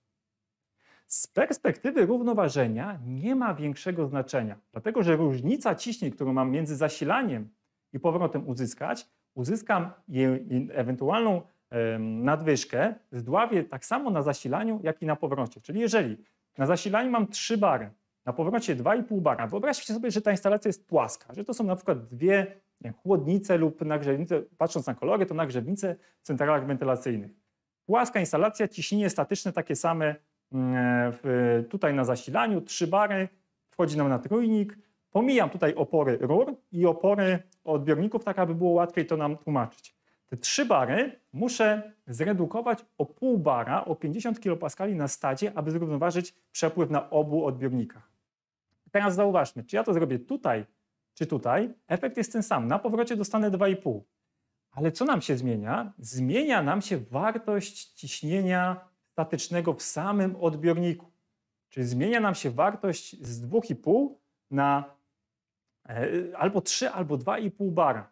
Z perspektywy równoważenia nie ma większego znaczenia, dlatego że różnica ciśnień, którą mam między zasilaniem i powrotem uzyskać, uzyskam ewentualną nadwyżkę zdławię tak samo na zasilaniu, jak i na powrocie. Czyli jeżeli na zasilaniu mam 3 bary, na powrocie 2,5 bara. Wyobraźcie sobie, że ta instalacja jest płaska, że to są na przykład dwie chłodnice lub nagrzewnice, patrząc na kolory, to nagrzewnice w centralach wentylacyjnych. Płaska instalacja, ciśnienie statyczne takie same mm, w, tutaj na zasilaniu, 3 bary, wchodzi nam na trójnik. Pomijam tutaj opory rur i opory odbiorników, tak aby było łatwiej to nam tłumaczyć. Te 3 bary muszę zredukować o pół bara, o 50 kPa na stadzie, aby zrównoważyć przepływ na obu odbiornikach. Teraz zauważmy, czy ja to zrobię tutaj, czy tutaj, efekt jest ten sam. Na powrocie dostanę 2,5. Ale co nam się zmienia? Zmienia nam się wartość ciśnienia statycznego w samym odbiorniku. Czyli zmienia nam się wartość z 2,5 na e, albo 3, albo 2,5 bara.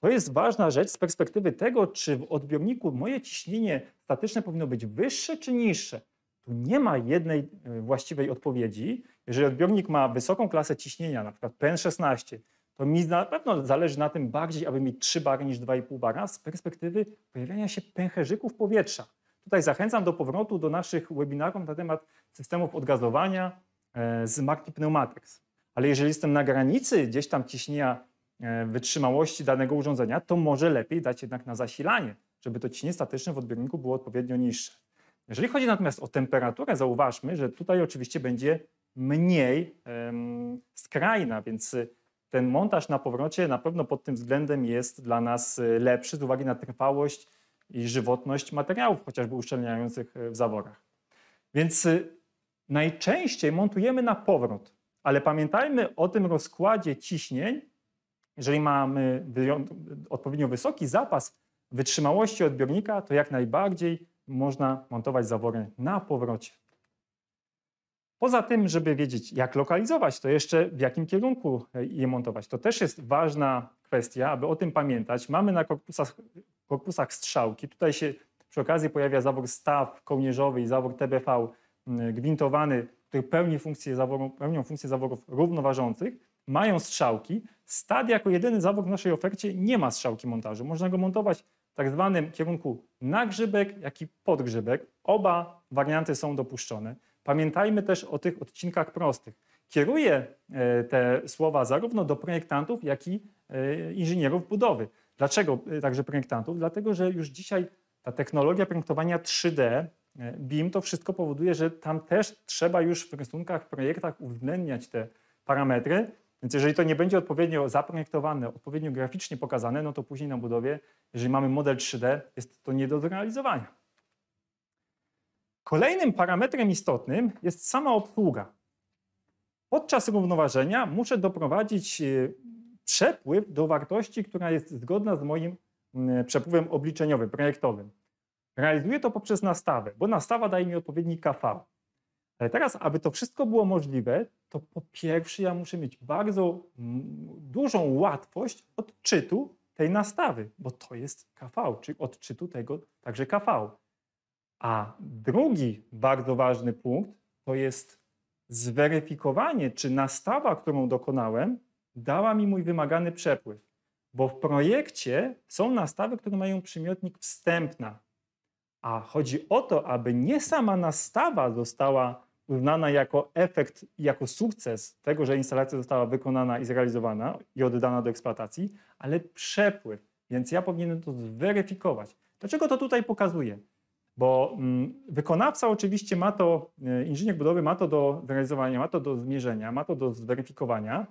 To jest ważna rzecz z perspektywy tego, czy w odbiorniku moje ciśnienie statyczne powinno być wyższe czy niższe. Tu nie ma jednej y, właściwej odpowiedzi. Jeżeli odbiornik ma wysoką klasę ciśnienia, na przykład PN16, to mi na pewno zależy na tym bardziej, aby mieć 3 bary niż 2,5 bara z perspektywy pojawiania się pęcherzyków powietrza. Tutaj zachęcam do powrotu do naszych webinarów na temat systemów odgazowania e, z marki Pneumatex. Ale jeżeli jestem na granicy gdzieś tam ciśnienia e, wytrzymałości danego urządzenia, to może lepiej dać jednak na zasilanie, żeby to ciśnienie statyczne w odbiorniku było odpowiednio niższe. Jeżeli chodzi natomiast o temperaturę, zauważmy, że tutaj oczywiście będzie mniej skrajna, więc y, ten montaż na powrocie na pewno pod tym względem jest dla nas y, lepszy z uwagi na trwałość i żywotność materiałów, chociażby uszczelniających y, w zaworach. Więc najczęściej montujemy na powrót, ale pamiętajmy o tym rozkładzie ciśnień. Jeżeli mamy odpowiednio wysoki zapas wytrzymałości odbiornika, to jak najbardziej można montować zawory na powrocie. Poza tym, żeby wiedzieć, jak lokalizować, to jeszcze w jakim kierunku e, je montować. To też jest ważna kwestia, aby o tym pamiętać. Mamy na korpusach, korpusach strzałki, tutaj się przy okazji pojawia zawór staw kołnierzowy i zawór TBV gwintowany, który pełni funkcję zaworu, pełnią funkcję zaworów równoważących, mają strzałki. Stad jako jedyny zawór w naszej ofercie nie ma strzałki montażu. Można go montować tak zwanym kierunku nagrzybek, jak i podgrzybek. Oba warianty są dopuszczone. Pamiętajmy też o tych odcinkach prostych. Kieruję e, te słowa zarówno do projektantów, jak i e, inżynierów budowy. Dlaczego e, także projektantów? Dlatego, że już dzisiaj ta technologia projektowania 3D, BIM, to wszystko powoduje, że tam też trzeba już w rysunkach, w projektach uwzględniać te parametry, więc jeżeli to nie będzie odpowiednio zaprojektowane, odpowiednio graficznie pokazane, no to później na budowie, jeżeli mamy model 3D, jest to nie do zrealizowania. Kolejnym parametrem istotnym jest sama obsługa. Podczas równoważenia muszę doprowadzić y, przepływ do wartości, która jest zgodna z moim mm, przepływem obliczeniowym, projektowym. Realizuję to poprzez nastawę, bo nastawa daje mi odpowiedni KV. Ale teraz, aby to wszystko było możliwe, to po pierwsze ja muszę mieć bardzo mm, dużą łatwość odczytu tej nastawy, bo to jest KV, czyli odczytu tego także KV. A drugi bardzo ważny punkt to jest zweryfikowanie, czy nastawa, którą dokonałem, dała mi mój wymagany przepływ. Bo w projekcie są nastawy, które mają przymiotnik wstępna, a chodzi o to, aby nie sama nastawa została uznana jako efekt, jako sukces tego, że instalacja została wykonana i zrealizowana i oddana do eksploatacji, ale przepływ. Więc ja powinienem to zweryfikować. Dlaczego to tutaj pokazuję? Bo mm, wykonawca oczywiście ma to, e, inżynier budowy ma to do zrealizowania, ma to do zmierzenia, ma to do zweryfikowania,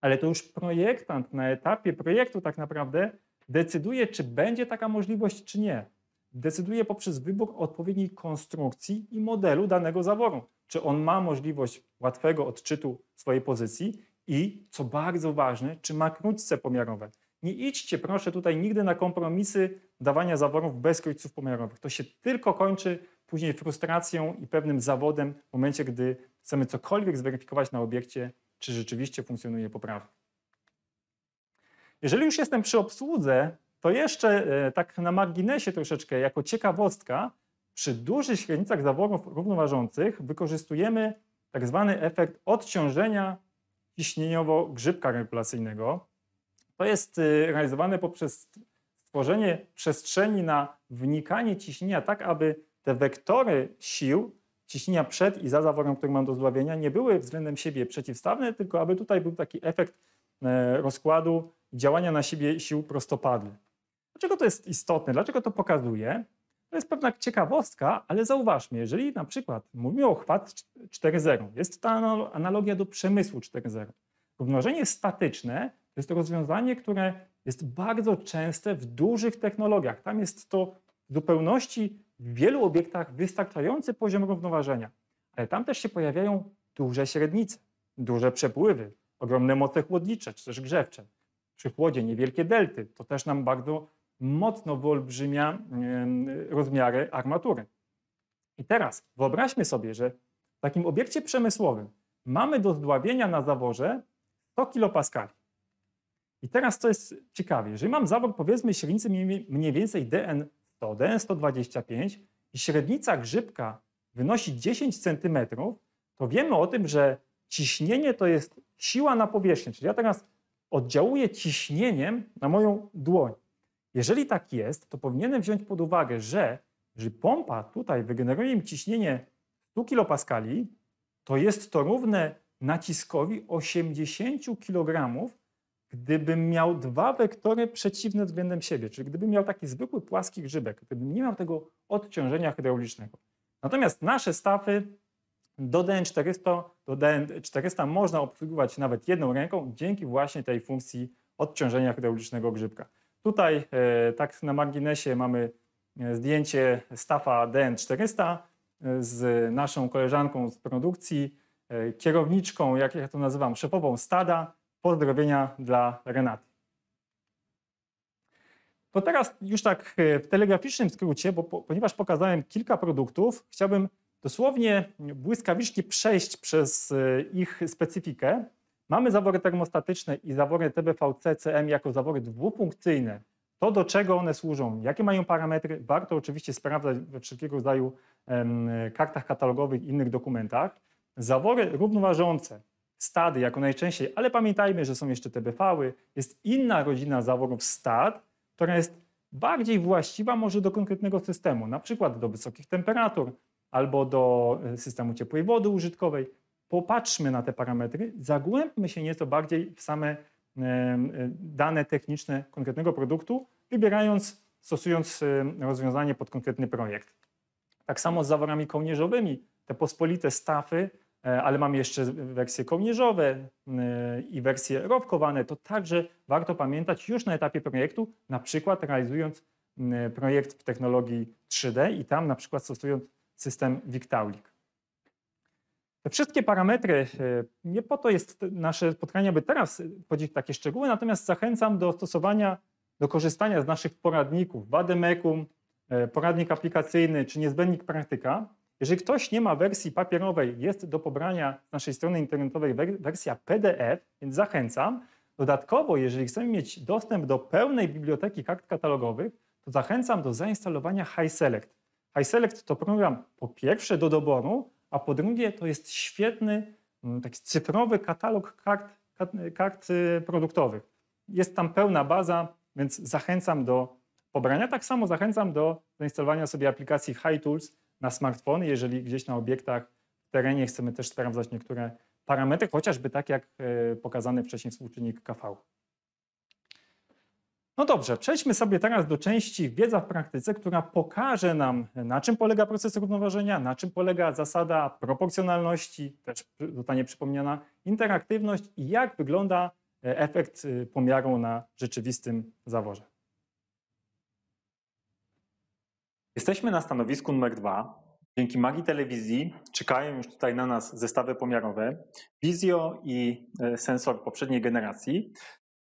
ale to już projektant na etapie projektu tak naprawdę decyduje, czy będzie taka możliwość, czy nie. Decyduje poprzez wybór odpowiedniej konstrukcji i modelu danego zaworu czy on ma możliwość łatwego odczytu swojej pozycji i, co bardzo ważne, czy ma krótce pomiarowe. Nie idźcie, proszę, tutaj nigdy na kompromisy dawania zaworów bez krótców pomiarowych. To się tylko kończy później frustracją i pewnym zawodem w momencie, gdy chcemy cokolwiek zweryfikować na obiekcie, czy rzeczywiście funkcjonuje poprawnie. Jeżeli już jestem przy obsłudze, to jeszcze e, tak na marginesie troszeczkę, jako ciekawostka, przy dużych średnicach zaworów równoważących wykorzystujemy tak zwany efekt odciążenia ciśnieniowo grzybka regulacyjnego. To jest y, realizowane poprzez stworzenie przestrzeni na wnikanie ciśnienia tak, aby te wektory sił ciśnienia przed i za zaworem, który mam do zławienia, nie były względem siebie przeciwstawne, tylko aby tutaj był taki efekt e, rozkładu działania na siebie sił prostopadły. Dlaczego to jest istotne? Dlaczego to pokazuje? To jest pewna ciekawostka, ale zauważmy, jeżeli na przykład mówimy o chwat 4.0, jest to analogia do przemysłu 4.0. Równoważenie statyczne to jest to rozwiązanie, które jest bardzo częste w dużych technologiach. Tam jest to w zupełności w wielu obiektach wystarczający poziom równoważenia. Ale tam też się pojawiają duże średnice, duże przepływy, ogromne moce chłodnicze czy też grzewcze. Przy chłodzie niewielkie delty, to też nam bardzo mocno wyolbrzymia rozmiary armatury. I teraz wyobraźmy sobie, że w takim obiekcie przemysłowym mamy do zdławienia na zaworze 100 kilopaskali. I teraz co jest ciekawe, jeżeli mam zawór powiedzmy średnicy mniej więcej DN100, DN125 i średnica grzybka wynosi 10 cm, to wiemy o tym, że ciśnienie to jest siła na powierzchni. Czyli ja teraz oddziałuję ciśnieniem na moją dłoń. Jeżeli tak jest, to powinienem wziąć pod uwagę, że jeżeli pompa tutaj wygeneruje mi ciśnienie 100 kPa, to jest to równe naciskowi 80 kg, gdybym miał dwa wektory przeciwne względem siebie, czyli gdybym miał taki zwykły płaski grzybek, gdybym nie miał tego odciążenia hydraulicznego. Natomiast nasze stawy do DN400, do DN400 można obsługiwać nawet jedną ręką dzięki właśnie tej funkcji odciążenia hydraulicznego grzybka. Tutaj e, tak na marginesie mamy e, zdjęcie stafa DN400 e, z naszą koleżanką z produkcji, kierowniczką, jak ja to nazywam, szefową stada. Pozdrowienia dla Renaty. To teraz już tak w telegraficznym skrócie, bo po, ponieważ pokazałem kilka produktów, chciałbym dosłownie błyskawicznie przejść przez ich specyfikę Mamy zawory termostatyczne i zawory TBVC-CM jako zawory dwupunkcyjne. To, do czego one służą, jakie mają parametry, warto oczywiście sprawdzać we wszelkiego rodzaju kartach katalogowych i innych dokumentach. Zawory równoważące, stady jako najczęściej, ale pamiętajmy, że są jeszcze TBV-y. Jest inna rodzina zaworów stad, która jest bardziej właściwa może do konkretnego systemu, na przykład do wysokich temperatur albo do e, systemu ciepłej wody użytkowej popatrzmy na te parametry, zagłębmy się nieco bardziej w same dane techniczne konkretnego produktu, wybierając, stosując rozwiązanie pod konkretny projekt. Tak samo z zaworami kołnierzowymi, te pospolite stafy, e, ale mamy jeszcze wersje kołnierzowe e, i wersje rowkowane, to także warto pamiętać już na etapie projektu, na przykład realizując projekt w technologii 3D i tam na przykład stosując system Victaulik. Te wszystkie parametry, y, nie po to jest nasze spotkanie, by teraz wchodzić w takie szczegóły, natomiast zachęcam do stosowania, do korzystania z naszych poradników, Wademekum, y, poradnik aplikacyjny czy niezbędnik praktyka. Jeżeli ktoś nie ma wersji papierowej, jest do pobrania z naszej strony internetowej wersja PDF, więc zachęcam. Dodatkowo, jeżeli chcemy mieć dostęp do pełnej biblioteki kart katalogowych, to zachęcam do zainstalowania HiSelect. HiSelect to program po pierwsze do doboru, a po drugie to jest świetny mm, taki cyfrowy katalog kart, kart y, produktowych. Jest tam pełna baza, więc zachęcam do pobrania. Tak samo zachęcam do zainstalowania sobie aplikacji HiTools na smartfony, jeżeli gdzieś na obiektach w terenie chcemy też sprawdzać niektóre parametry, chociażby tak jak y, pokazany wcześniej współczynnik KV. No dobrze, przejdźmy sobie teraz do części wiedza w praktyce, która pokaże nam, na czym polega proces równoważenia, na czym polega zasada proporcjonalności, też zostanie przypomniana interaktywność i jak wygląda e, efekt y, pomiaru na rzeczywistym zaworze. Jesteśmy na stanowisku numer dwa. Dzięki magii telewizji czekają już tutaj na nas zestawy pomiarowe, Vizio i e, sensor poprzedniej generacji.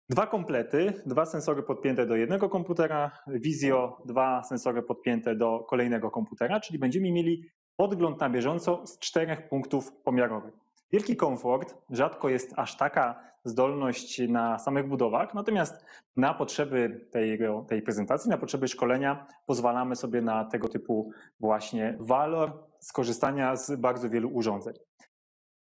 Dwa komplety, dwa sensory podpięte do jednego komputera, Vizio, dwa sensory podpięte do kolejnego komputera, czyli będziemy mieli podgląd na bieżąco z czterech punktów pomiarowych. Wielki komfort, rzadko jest aż taka zdolność na samych budowach, natomiast na potrzeby tej, tej prezentacji, na potrzeby szkolenia pozwalamy sobie na tego typu właśnie walor skorzystania z bardzo wielu urządzeń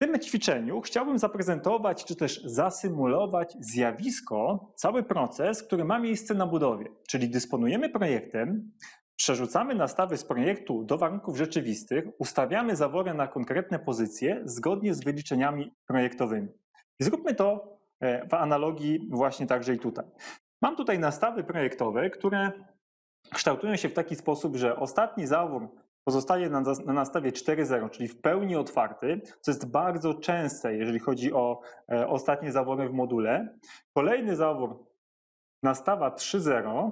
tym ćwiczeniu chciałbym zaprezentować czy też zasymulować zjawisko, cały proces, który ma miejsce na budowie. Czyli dysponujemy projektem, przerzucamy nastawy z projektu do warunków rzeczywistych, ustawiamy zawory na konkretne pozycje zgodnie z wyliczeniami projektowymi. I zróbmy to e, w analogii właśnie także i tutaj. Mam tutaj nastawy projektowe, które kształtują się w taki sposób, że ostatni zawór pozostaje na, na nastawie 4-0, czyli w pełni otwarty, co jest bardzo częste, jeżeli chodzi o e, ostatnie zawory w module. Kolejny zawór, nastawa 3-0.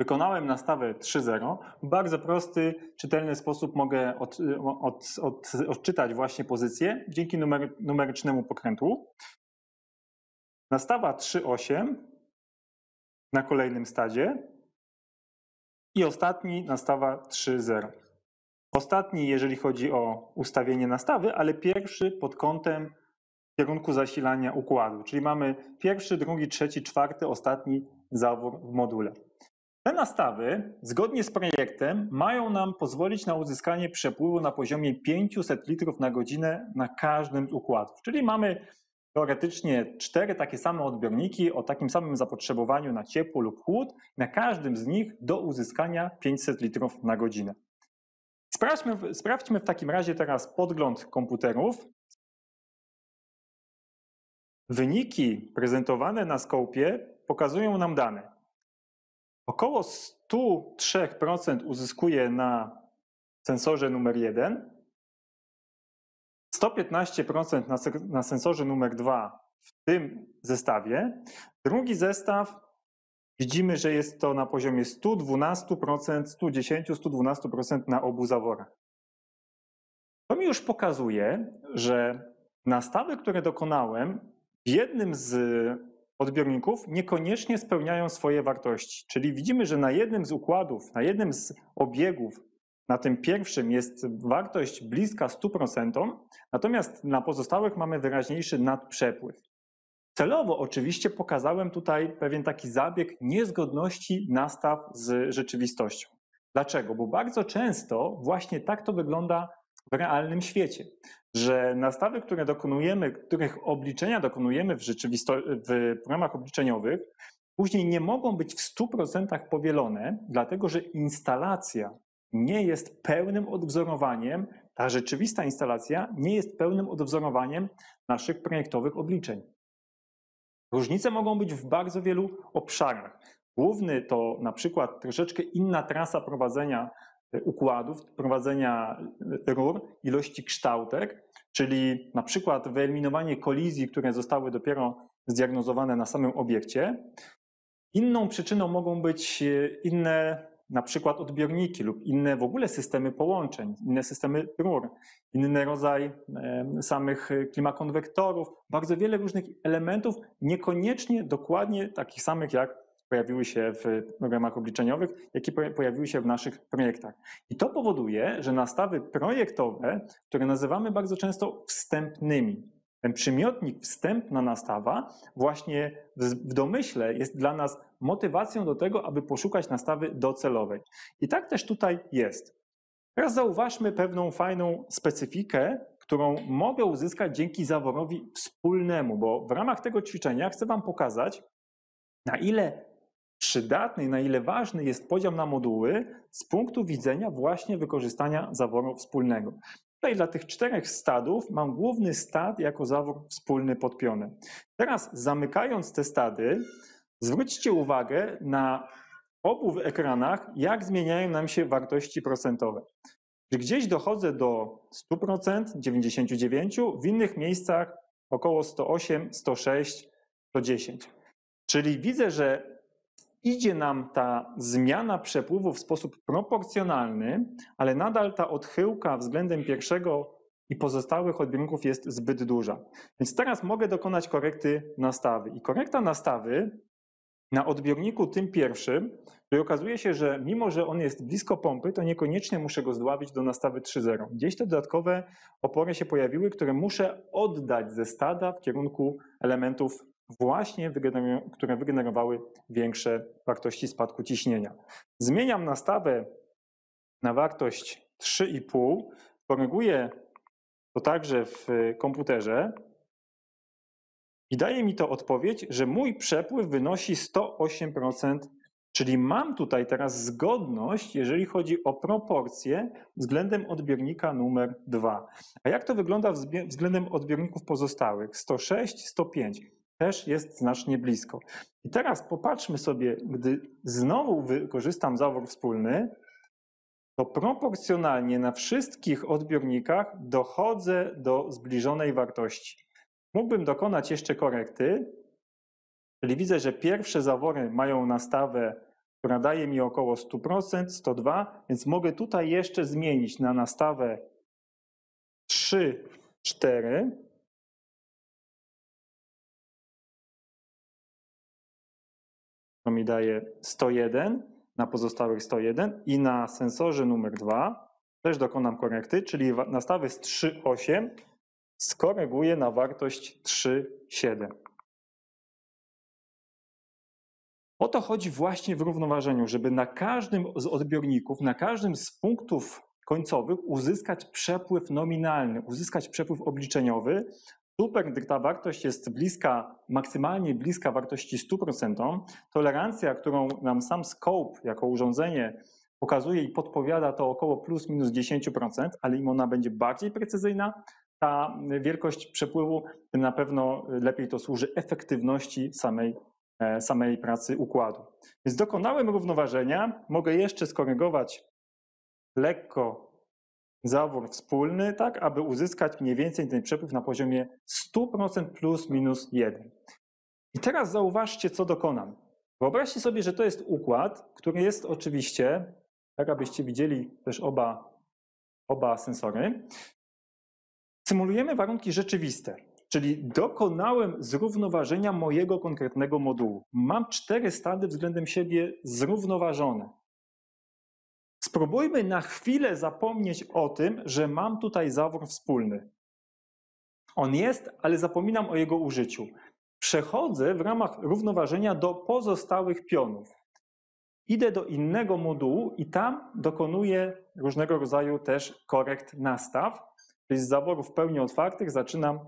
Wykonałem nastawę 3.0. W bardzo prosty, czytelny sposób mogę od, od, od, odczytać właśnie pozycję dzięki numer, numerycznemu pokrętłu. Nastawa 3.8 na kolejnym stadzie. I ostatni, nastawa 3.0. Ostatni, jeżeli chodzi o ustawienie nastawy, ale pierwszy pod kątem kierunku zasilania układu, czyli mamy pierwszy, drugi, trzeci, czwarty, ostatni zawór w module. Te nastawy, zgodnie z projektem, mają nam pozwolić na uzyskanie przepływu na poziomie 500 litrów na godzinę na każdym z układów. Czyli mamy teoretycznie cztery takie same odbiorniki o takim samym zapotrzebowaniu na ciepło lub chłód, na każdym z nich do uzyskania 500 litrów na godzinę. Sprawdźmy, sprawdźmy w takim razie teraz podgląd komputerów. Wyniki prezentowane na skołpie pokazują nam dane. Około 103% uzyskuje na sensorze numer 1, 115% na, na sensorze numer 2 w tym zestawie. Drugi zestaw widzimy, że jest to na poziomie 112%, 110, 112% na obu zaworach. To mi już pokazuje, że nastawy, które dokonałem w jednym z odbiorników niekoniecznie spełniają swoje wartości. Czyli widzimy, że na jednym z układów, na jednym z obiegów na tym pierwszym jest wartość bliska 100%, natomiast na pozostałych mamy wyraźniejszy nadprzepływ. Celowo oczywiście pokazałem tutaj pewien taki zabieg niezgodności nastaw z rzeczywistością. Dlaczego? Bo bardzo często właśnie tak to wygląda w realnym świecie, że nastawy, które dokonujemy, których obliczenia dokonujemy w, w programach obliczeniowych, później nie mogą być w 100% powielone, dlatego że instalacja nie jest pełnym odwzorowaniem, ta rzeczywista instalacja nie jest pełnym odwzorowaniem naszych projektowych obliczeń. Różnice mogą być w bardzo wielu obszarach. Główny to na przykład troszeczkę inna trasa prowadzenia e, układów, prowadzenia e, rur, ilości kształtek, czyli na przykład wyeliminowanie kolizji, które zostały dopiero zdiagnozowane na samym obiekcie. Inną przyczyną mogą być e, inne na przykład odbiorniki lub inne w ogóle systemy połączeń, inne systemy rur, inny rodzaj samych y, klimakonwektorów, bardzo wiele różnych elementów, niekoniecznie dokładnie takich samych jak pojawiły się w programach obliczeniowych, jakie pojawiły się w naszych projektach. I to powoduje, że nastawy projektowe, które nazywamy bardzo często wstępnymi, ten przymiotnik wstępna nastawa właśnie w domyśle jest dla nas motywacją do tego, aby poszukać nastawy docelowej. I tak też tutaj jest. Teraz zauważmy pewną fajną specyfikę, którą mogę uzyskać dzięki zaworowi wspólnemu, bo w ramach tego ćwiczenia chcę Wam pokazać, na ile przydatny, na ile ważny jest podział na moduły z punktu widzenia właśnie wykorzystania zaworu wspólnego. Tutaj dla tych czterech stadów mam główny stad jako zawór wspólny podpiony. Teraz zamykając te stady, Zwróćcie uwagę na obu ekranach, jak zmieniają nam się wartości procentowe. Czy gdzieś dochodzę do 100%, 99%, w innych miejscach około 108, 106, 110. Czyli widzę, że idzie nam ta zmiana przepływu w sposób proporcjonalny, ale nadal ta odchyłka względem pierwszego i pozostałych odbiorników jest zbyt duża. Więc teraz mogę dokonać korekty nastawy. I korekta nastawy na odbiorniku tym pierwszym, i okazuje się, że mimo, że on jest blisko pompy, to niekoniecznie muszę go zdławić do nastawy 3.0. Gdzieś te dodatkowe opory się pojawiły, które muszę oddać ze stada w kierunku elementów właśnie, które wygenerowały większe wartości spadku ciśnienia. Zmieniam nastawę na wartość 3,5, koryguję to także w komputerze, i daje mi to odpowiedź, że mój przepływ wynosi 108%, czyli mam tutaj teraz zgodność, jeżeli chodzi o proporcje względem odbiornika numer 2. A jak to wygląda względem odbiorników pozostałych? 106, 105 też jest znacznie blisko. I teraz popatrzmy sobie, gdy znowu wykorzystam zawór wspólny, to proporcjonalnie na wszystkich odbiornikach dochodzę do zbliżonej wartości. Mógłbym dokonać jeszcze korekty, czyli widzę, że pierwsze zawory mają nastawę, która daje mi około 100%, 102, więc mogę tutaj jeszcze zmienić na nastawę 3, 4. To mi daje 101 na pozostałych 101 i na sensorze numer 2 też dokonam korekty, czyli nastawy z 3,8 skoryguje na wartość 3,7. O to chodzi właśnie w równoważeniu, żeby na każdym z odbiorników, na każdym z punktów końcowych uzyskać przepływ nominalny, uzyskać przepływ obliczeniowy. Super, gdy ta wartość jest bliska, maksymalnie bliska wartości 100%, tolerancja, którą nam sam scope jako urządzenie pokazuje i podpowiada to około plus minus 10%, ale im ona będzie bardziej precyzyjna, ta wielkość przepływu na pewno lepiej to służy efektywności samej, e, samej pracy układu. Więc dokonałem równoważenia, mogę jeszcze skorygować lekko zawór wspólny, tak, aby uzyskać mniej więcej ten przepływ na poziomie 100% plus minus 1. I teraz zauważcie, co dokonam. Wyobraźcie sobie, że to jest układ, który jest oczywiście, tak abyście widzieli też oba, oba sensory, Symulujemy warunki rzeczywiste, czyli dokonałem zrównoważenia mojego konkretnego modułu. Mam cztery stady względem siebie zrównoważone. Spróbujmy na chwilę zapomnieć o tym, że mam tutaj zawór wspólny. On jest, ale zapominam o jego użyciu. Przechodzę w ramach równoważenia do pozostałych pionów. Idę do innego modułu i tam dokonuję różnego rodzaju też korekt nastaw, Czyli z zaborów pełni otwartych zaczynam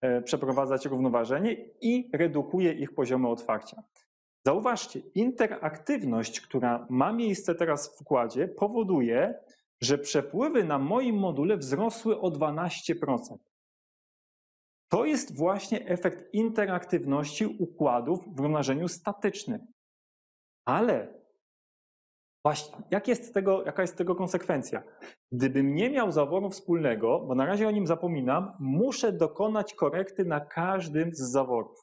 e, przeprowadzać równoważenie i redukuję ich poziomy otwarcia. Zauważcie, interaktywność, która ma miejsce teraz w układzie, powoduje, że przepływy na moim module wzrosły o 12%. To jest właśnie efekt interaktywności układów w równoważeniu statycznym. Ale Właśnie, jak jest tego, jaka jest tego konsekwencja? Gdybym nie miał zaworu wspólnego, bo na razie o nim zapominam, muszę dokonać korekty na każdym z zaworów.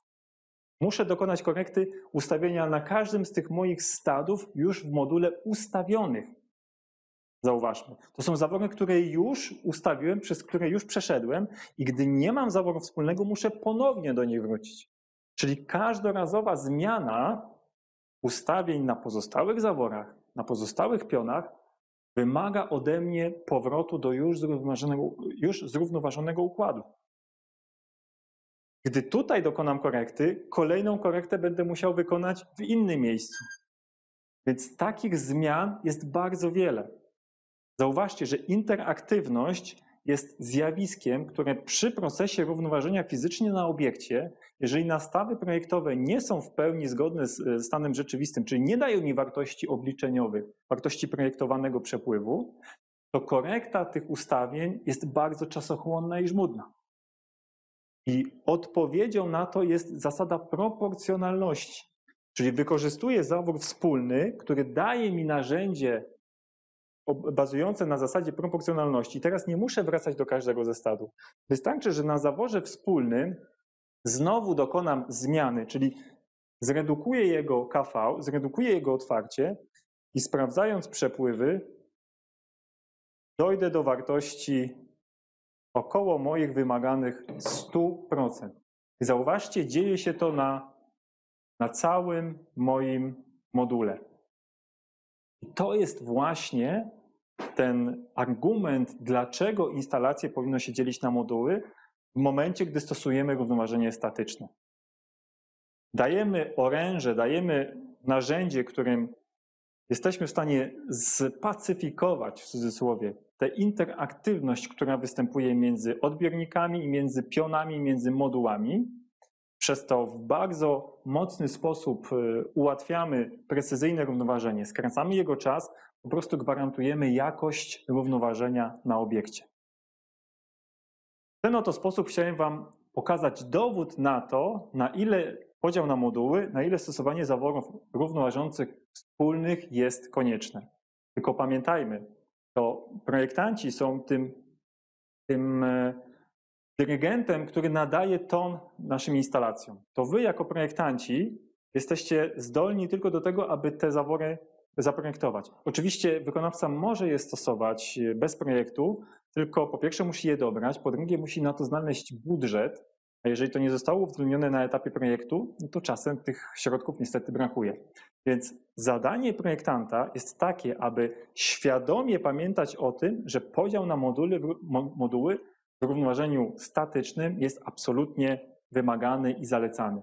Muszę dokonać korekty ustawienia na każdym z tych moich stadów już w module ustawionych. Zauważmy, to są zawory, które już ustawiłem, przez które już przeszedłem i gdy nie mam zaworu wspólnego, muszę ponownie do niej wrócić. Czyli każdorazowa zmiana ustawień na pozostałych zaworach na pozostałych pionach wymaga ode mnie powrotu do już zrównoważonego, już zrównoważonego układu. Gdy tutaj dokonam korekty, kolejną korektę będę musiał wykonać w innym miejscu. Więc takich zmian jest bardzo wiele. Zauważcie, że interaktywność jest zjawiskiem, które przy procesie równoważenia fizycznie na obiekcie, jeżeli nastawy projektowe nie są w pełni zgodne z e, stanem rzeczywistym, czyli nie dają mi wartości obliczeniowych, wartości projektowanego przepływu, to korekta tych ustawień jest bardzo czasochłonna i żmudna. I odpowiedzią na to jest zasada proporcjonalności, czyli wykorzystuję zawór wspólny, który daje mi narzędzie bazujące na zasadzie proporcjonalności. Teraz nie muszę wracać do każdego ze stadów. Wystarczy, że na zaworze wspólnym znowu dokonam zmiany, czyli zredukuję jego KV, zredukuję jego otwarcie i sprawdzając przepływy, dojdę do wartości około moich wymaganych 100%. I zauważcie, dzieje się to na, na całym moim module. I to jest właśnie ten argument, dlaczego instalacje powinno się dzielić na moduły, w momencie, gdy stosujemy równoważenie statyczne. Dajemy oręże, dajemy narzędzie, którym jesteśmy w stanie spacyfikować, w cudzysłowie, tę interaktywność, która występuje między odbiornikami, między pionami, między modułami. Przez to w bardzo mocny sposób y, ułatwiamy precyzyjne równoważenie, skracamy jego czas, po prostu gwarantujemy jakość równoważenia na obiekcie. W ten oto sposób chciałem Wam pokazać dowód na to, na ile podział na moduły, na ile stosowanie zaworów równoważących wspólnych jest konieczne. Tylko pamiętajmy, to projektanci są tym, tym e, dyrygentem, który nadaje ton naszym instalacjom. To wy jako projektanci jesteście zdolni tylko do tego, aby te zawory zaprojektować. Oczywiście wykonawca może je stosować e, bez projektu, tylko po pierwsze musi je dobrać, po drugie musi na to znaleźć budżet, a jeżeli to nie zostało uwzględnione na etapie projektu, no to czasem tych środków niestety brakuje. Więc zadanie projektanta jest takie, aby świadomie pamiętać o tym, że podział na moduły, moduły w równoważeniu statycznym jest absolutnie wymagany i zalecany.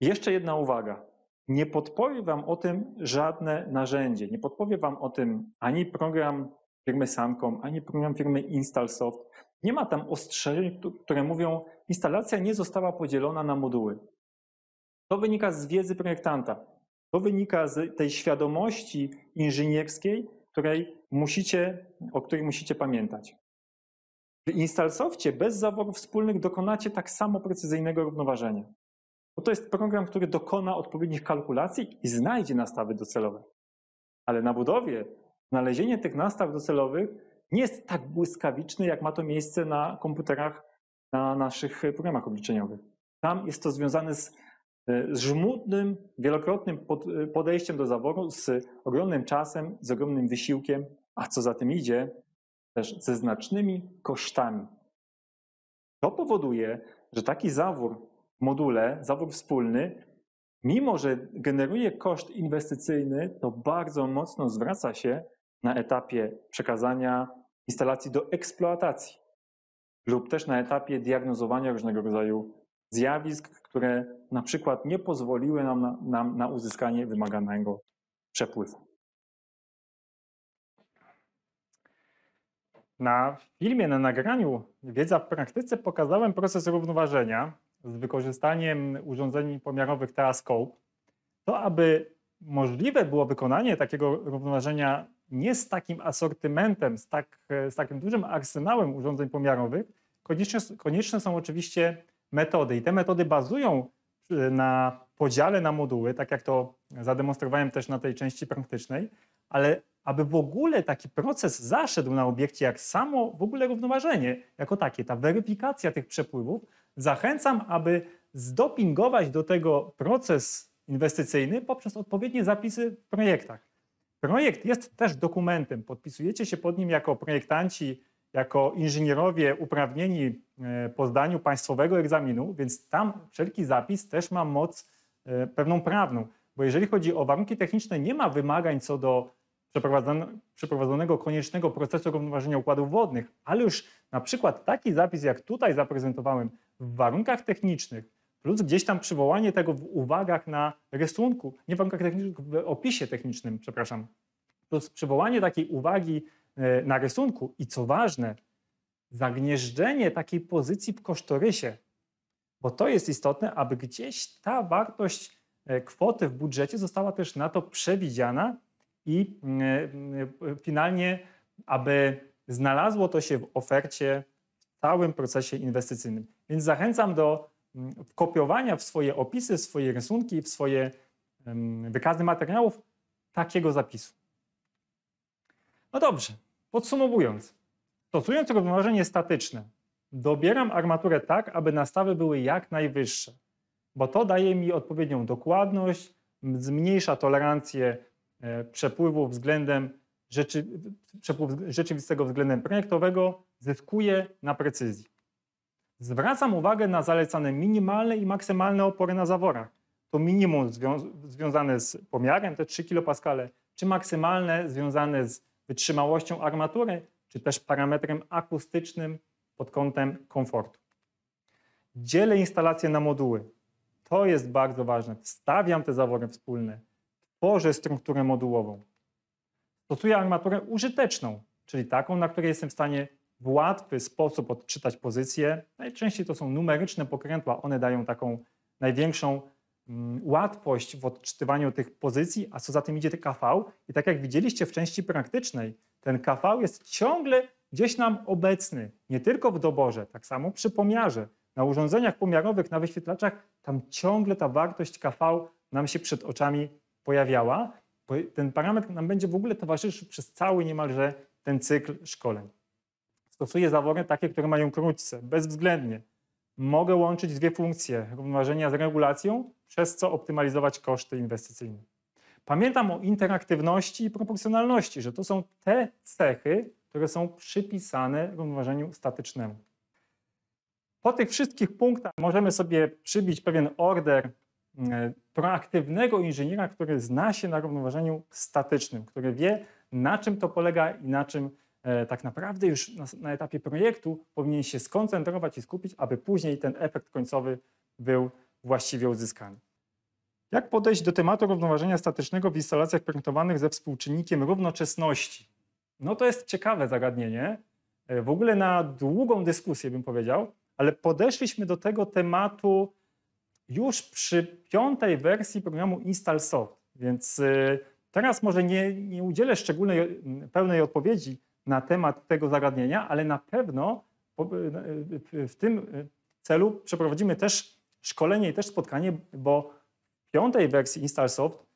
Jeszcze jedna uwaga nie podpowie Wam o tym żadne narzędzie. Nie podpowie Wam o tym ani program firmy Samcom, ani program firmy InstallSoft. Nie ma tam ostrzeżeń, które mówią, instalacja nie została podzielona na moduły. To wynika z wiedzy projektanta. To wynika z tej świadomości inżynierskiej, której musicie, o której musicie pamiętać. W InstallSoftie bez zaworów wspólnych dokonacie tak samo precyzyjnego równoważenia. Bo to jest program, który dokona odpowiednich kalkulacji i znajdzie nastawy docelowe. Ale na budowie znalezienie tych nastaw docelowych nie jest tak błyskawiczne, jak ma to miejsce na komputerach, na naszych programach obliczeniowych. Tam jest to związane z, z żmudnym, wielokrotnym podejściem do zaworu, z ogromnym czasem, z ogromnym wysiłkiem, a co za tym idzie, też ze znacznymi kosztami. To powoduje, że taki zawór module, zawór wspólny, mimo że generuje koszt inwestycyjny, to bardzo mocno zwraca się na etapie przekazania instalacji do eksploatacji lub też na etapie diagnozowania różnego rodzaju zjawisk, które na przykład nie pozwoliły nam na, nam na uzyskanie wymaganego przepływu. Na filmie, na nagraniu Wiedza w praktyce pokazałem proces równoważenia, z wykorzystaniem urządzeń pomiarowych Terrascope, to aby możliwe było wykonanie takiego równoważenia nie z takim asortymentem, z, tak, z takim dużym arsenałem urządzeń pomiarowych, konieczne, konieczne są oczywiście metody. I te metody bazują y, na podziale na moduły, tak jak to zademonstrowałem też na tej części praktycznej, ale aby w ogóle taki proces zaszedł na obiekcie, jak samo w ogóle równoważenie, jako takie, ta weryfikacja tych przepływów, zachęcam, aby zdopingować do tego proces inwestycyjny poprzez odpowiednie zapisy w projektach. Projekt jest też dokumentem, podpisujecie się pod nim jako projektanci, jako inżynierowie uprawnieni e, po zdaniu państwowego egzaminu, więc tam wszelki zapis też ma moc e, pewną prawną, bo jeżeli chodzi o warunki techniczne, nie ma wymagań co do przeprowadzonego koniecznego procesu równoważenia układów wodnych, ale już na przykład taki zapis, jak tutaj zaprezentowałem, w warunkach technicznych, plus gdzieś tam przywołanie tego w uwagach na rysunku, nie w warunkach technicznych, w opisie technicznym, przepraszam, plus przywołanie takiej uwagi e, na rysunku i co ważne, zagnieżdżenie takiej pozycji w kosztorysie, bo to jest istotne, aby gdzieś ta wartość e, kwoty w budżecie została też na to przewidziana i e, e, finalnie, aby znalazło to się w ofercie w całym procesie inwestycyjnym. Więc zachęcam do mm, kopiowania w swoje opisy, w swoje rysunki, w swoje wykazy materiałów takiego zapisu. No dobrze, podsumowując. Stosując równoważenie statyczne, dobieram armaturę tak, aby nastawy były jak najwyższe, bo to daje mi odpowiednią dokładność, zmniejsza tolerancję E, przepływu względem rzeczy, przepływ rzeczywistego względem projektowego zyskuje na precyzji. Zwracam uwagę na zalecane minimalne i maksymalne opory na zaworach. To minimum zwią związane z pomiarem, te 3 kPa, czy maksymalne związane z wytrzymałością armatury, czy też parametrem akustycznym pod kątem komfortu. Dzielę instalację na moduły. To jest bardzo ważne. Wstawiam te zawory wspólne tworzy strukturę modułową. Stosuję armaturę użyteczną, czyli taką, na której jestem w stanie w łatwy sposób odczytać pozycje. Najczęściej to są numeryczne pokrętła, one dają taką największą mm, łatwość w odczytywaniu tych pozycji, a co za tym idzie ten KV. I tak jak widzieliście w części praktycznej, ten KV jest ciągle gdzieś nam obecny, nie tylko w doborze, tak samo przy pomiarze. Na urządzeniach pomiarowych, na wyświetlaczach, tam ciągle ta wartość KV nam się przed oczami pojawiała, ten parametr nam będzie w ogóle towarzyszył przez cały niemalże ten cykl szkoleń. Stosuję zawory takie, które mają krótce, bezwzględnie. Mogę łączyć dwie funkcje równoważenia z regulacją, przez co optymalizować koszty inwestycyjne. Pamiętam o interaktywności i proporcjonalności, że to są te cechy, które są przypisane równoważeniu statycznemu. Po tych wszystkich punktach możemy sobie przybić pewien order E, proaktywnego inżyniera, który zna się na równoważeniu statycznym, który wie, na czym to polega i na czym e, tak naprawdę już na, etapie projektu powinien się skoncentrować i skupić, aby później ten efekt końcowy był właściwie uzyskany. Jak podejść do tematu równoważenia statycznego w instalacjach projektowanych ze współczynnikiem równoczesności? No to jest ciekawe zagadnienie. E, w ogóle na długą dyskusję bym powiedział, ale podeszliśmy do tego tematu już przy piątej wersji programu Install Soft, więc y, teraz może nie, nie udzielę szczególnej, mm, pełnej odpowiedzi na temat tego zagadnienia, ale na pewno y, y, w tym celu przeprowadzimy też szkolenie i też spotkanie, bo w piątej wersji InstallSoft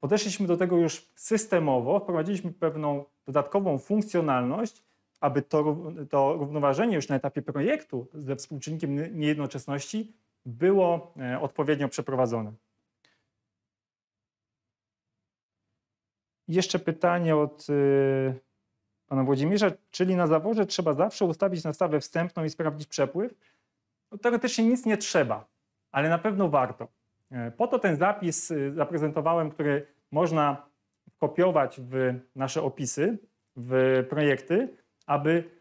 podeszliśmy do tego już systemowo, wprowadziliśmy pewną dodatkową funkcjonalność, aby to, to równoważenie już na etapie projektu ze współczynnikiem niejednoczesności było e, odpowiednio przeprowadzone. Jeszcze pytanie od e, pana Włodzimierza, czyli na zaworze trzeba zawsze ustawić nastawę wstępną i sprawdzić przepływ? No, teoretycznie nic nie trzeba, ale na pewno warto. E, po to ten zapis zaprezentowałem, który można kopiować w nasze opisy, w projekty, aby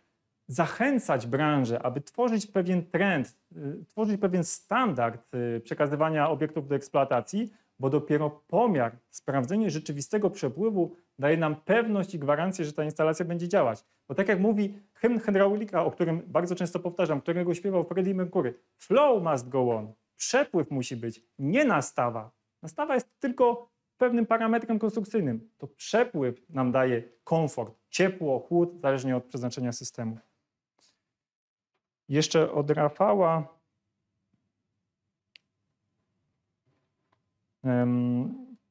zachęcać branżę, aby tworzyć pewien trend, y, tworzyć pewien standard y, przekazywania obiektów do eksploatacji, bo dopiero pomiar, sprawdzenie rzeczywistego przepływu daje nam pewność i gwarancję, że ta instalacja będzie działać. Bo tak jak mówi hymn hydraulika, o którym bardzo często powtarzam, którego śpiewał Freddie Mercury, flow must go on, przepływ musi być, nie nastawa. Nastawa jest tylko pewnym parametrem konstrukcyjnym. To przepływ nam daje komfort, ciepło, chłód, zależnie od przeznaczenia systemu. Jeszcze od Rafała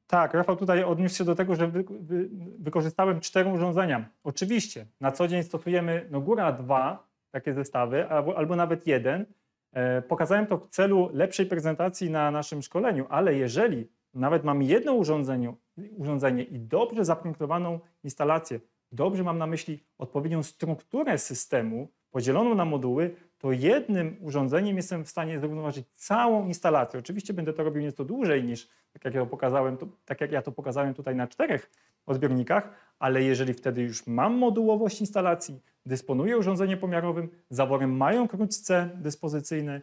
tak, Rafał tutaj odniósł się do tego, że wy, wy, wykorzystałem cztery urządzenia. Oczywiście, na co dzień stosujemy no góra dwa takie zestawy, albo, albo nawet jeden. E, pokazałem to w celu lepszej prezentacji na naszym szkoleniu, ale jeżeli nawet mam jedno urządzenie, urządzenie i dobrze zaprojektowaną instalację, dobrze mam na myśli odpowiednią strukturę systemu podzieloną na moduły, to jednym urządzeniem jestem w stanie zrównoważyć całą instalację. Oczywiście będę to robił nieco dłużej niż tak jak ja to pokazałem, to, tak jak ja to pokazałem tutaj na czterech odbiornikach, ale jeżeli wtedy już mam modułowość instalacji, dysponuję urządzeniem pomiarowym, zaworem mają krótce dyspozycyjne,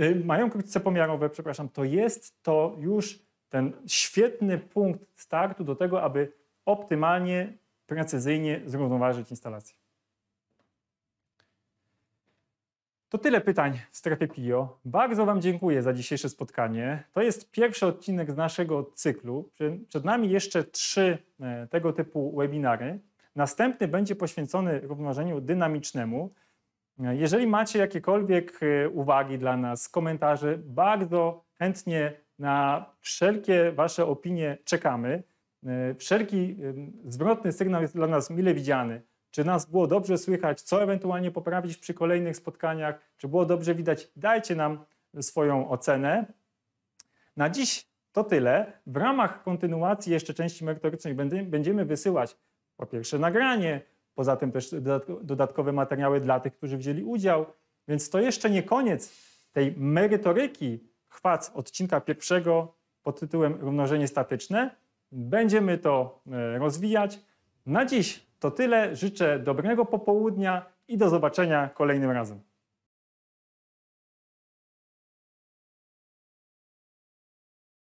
y, mają krótce pomiarowe, przepraszam, to jest to już ten świetny punkt startu do tego, aby optymalnie, precyzyjnie zrównoważyć instalację. To tyle pytań w strefie PIO. Bardzo Wam dziękuję za dzisiejsze spotkanie. To jest pierwszy odcinek z naszego cyklu. Przed nami jeszcze trzy e, tego typu webinary. Następny będzie poświęcony równoważeniu dynamicznemu. E, jeżeli macie jakiekolwiek e, uwagi dla nas, komentarze, bardzo chętnie na wszelkie Wasze opinie czekamy. Wszelki zwrotny sygnał jest dla nas mile widziany czy nas było dobrze słychać, co ewentualnie poprawić przy kolejnych spotkaniach, czy było dobrze widać. Dajcie nam swoją ocenę. Na dziś to tyle. W ramach kontynuacji jeszcze części merytorycznej będziemy wysyłać po pierwsze nagranie, poza tym też dodatkowe materiały dla tych, którzy wzięli udział. Więc to jeszcze nie koniec tej merytoryki chwac odcinka pierwszego pod tytułem Równożenie statyczne. Będziemy to e, rozwijać. Na dziś to tyle. Życzę dobrego popołudnia i do zobaczenia kolejnym razem.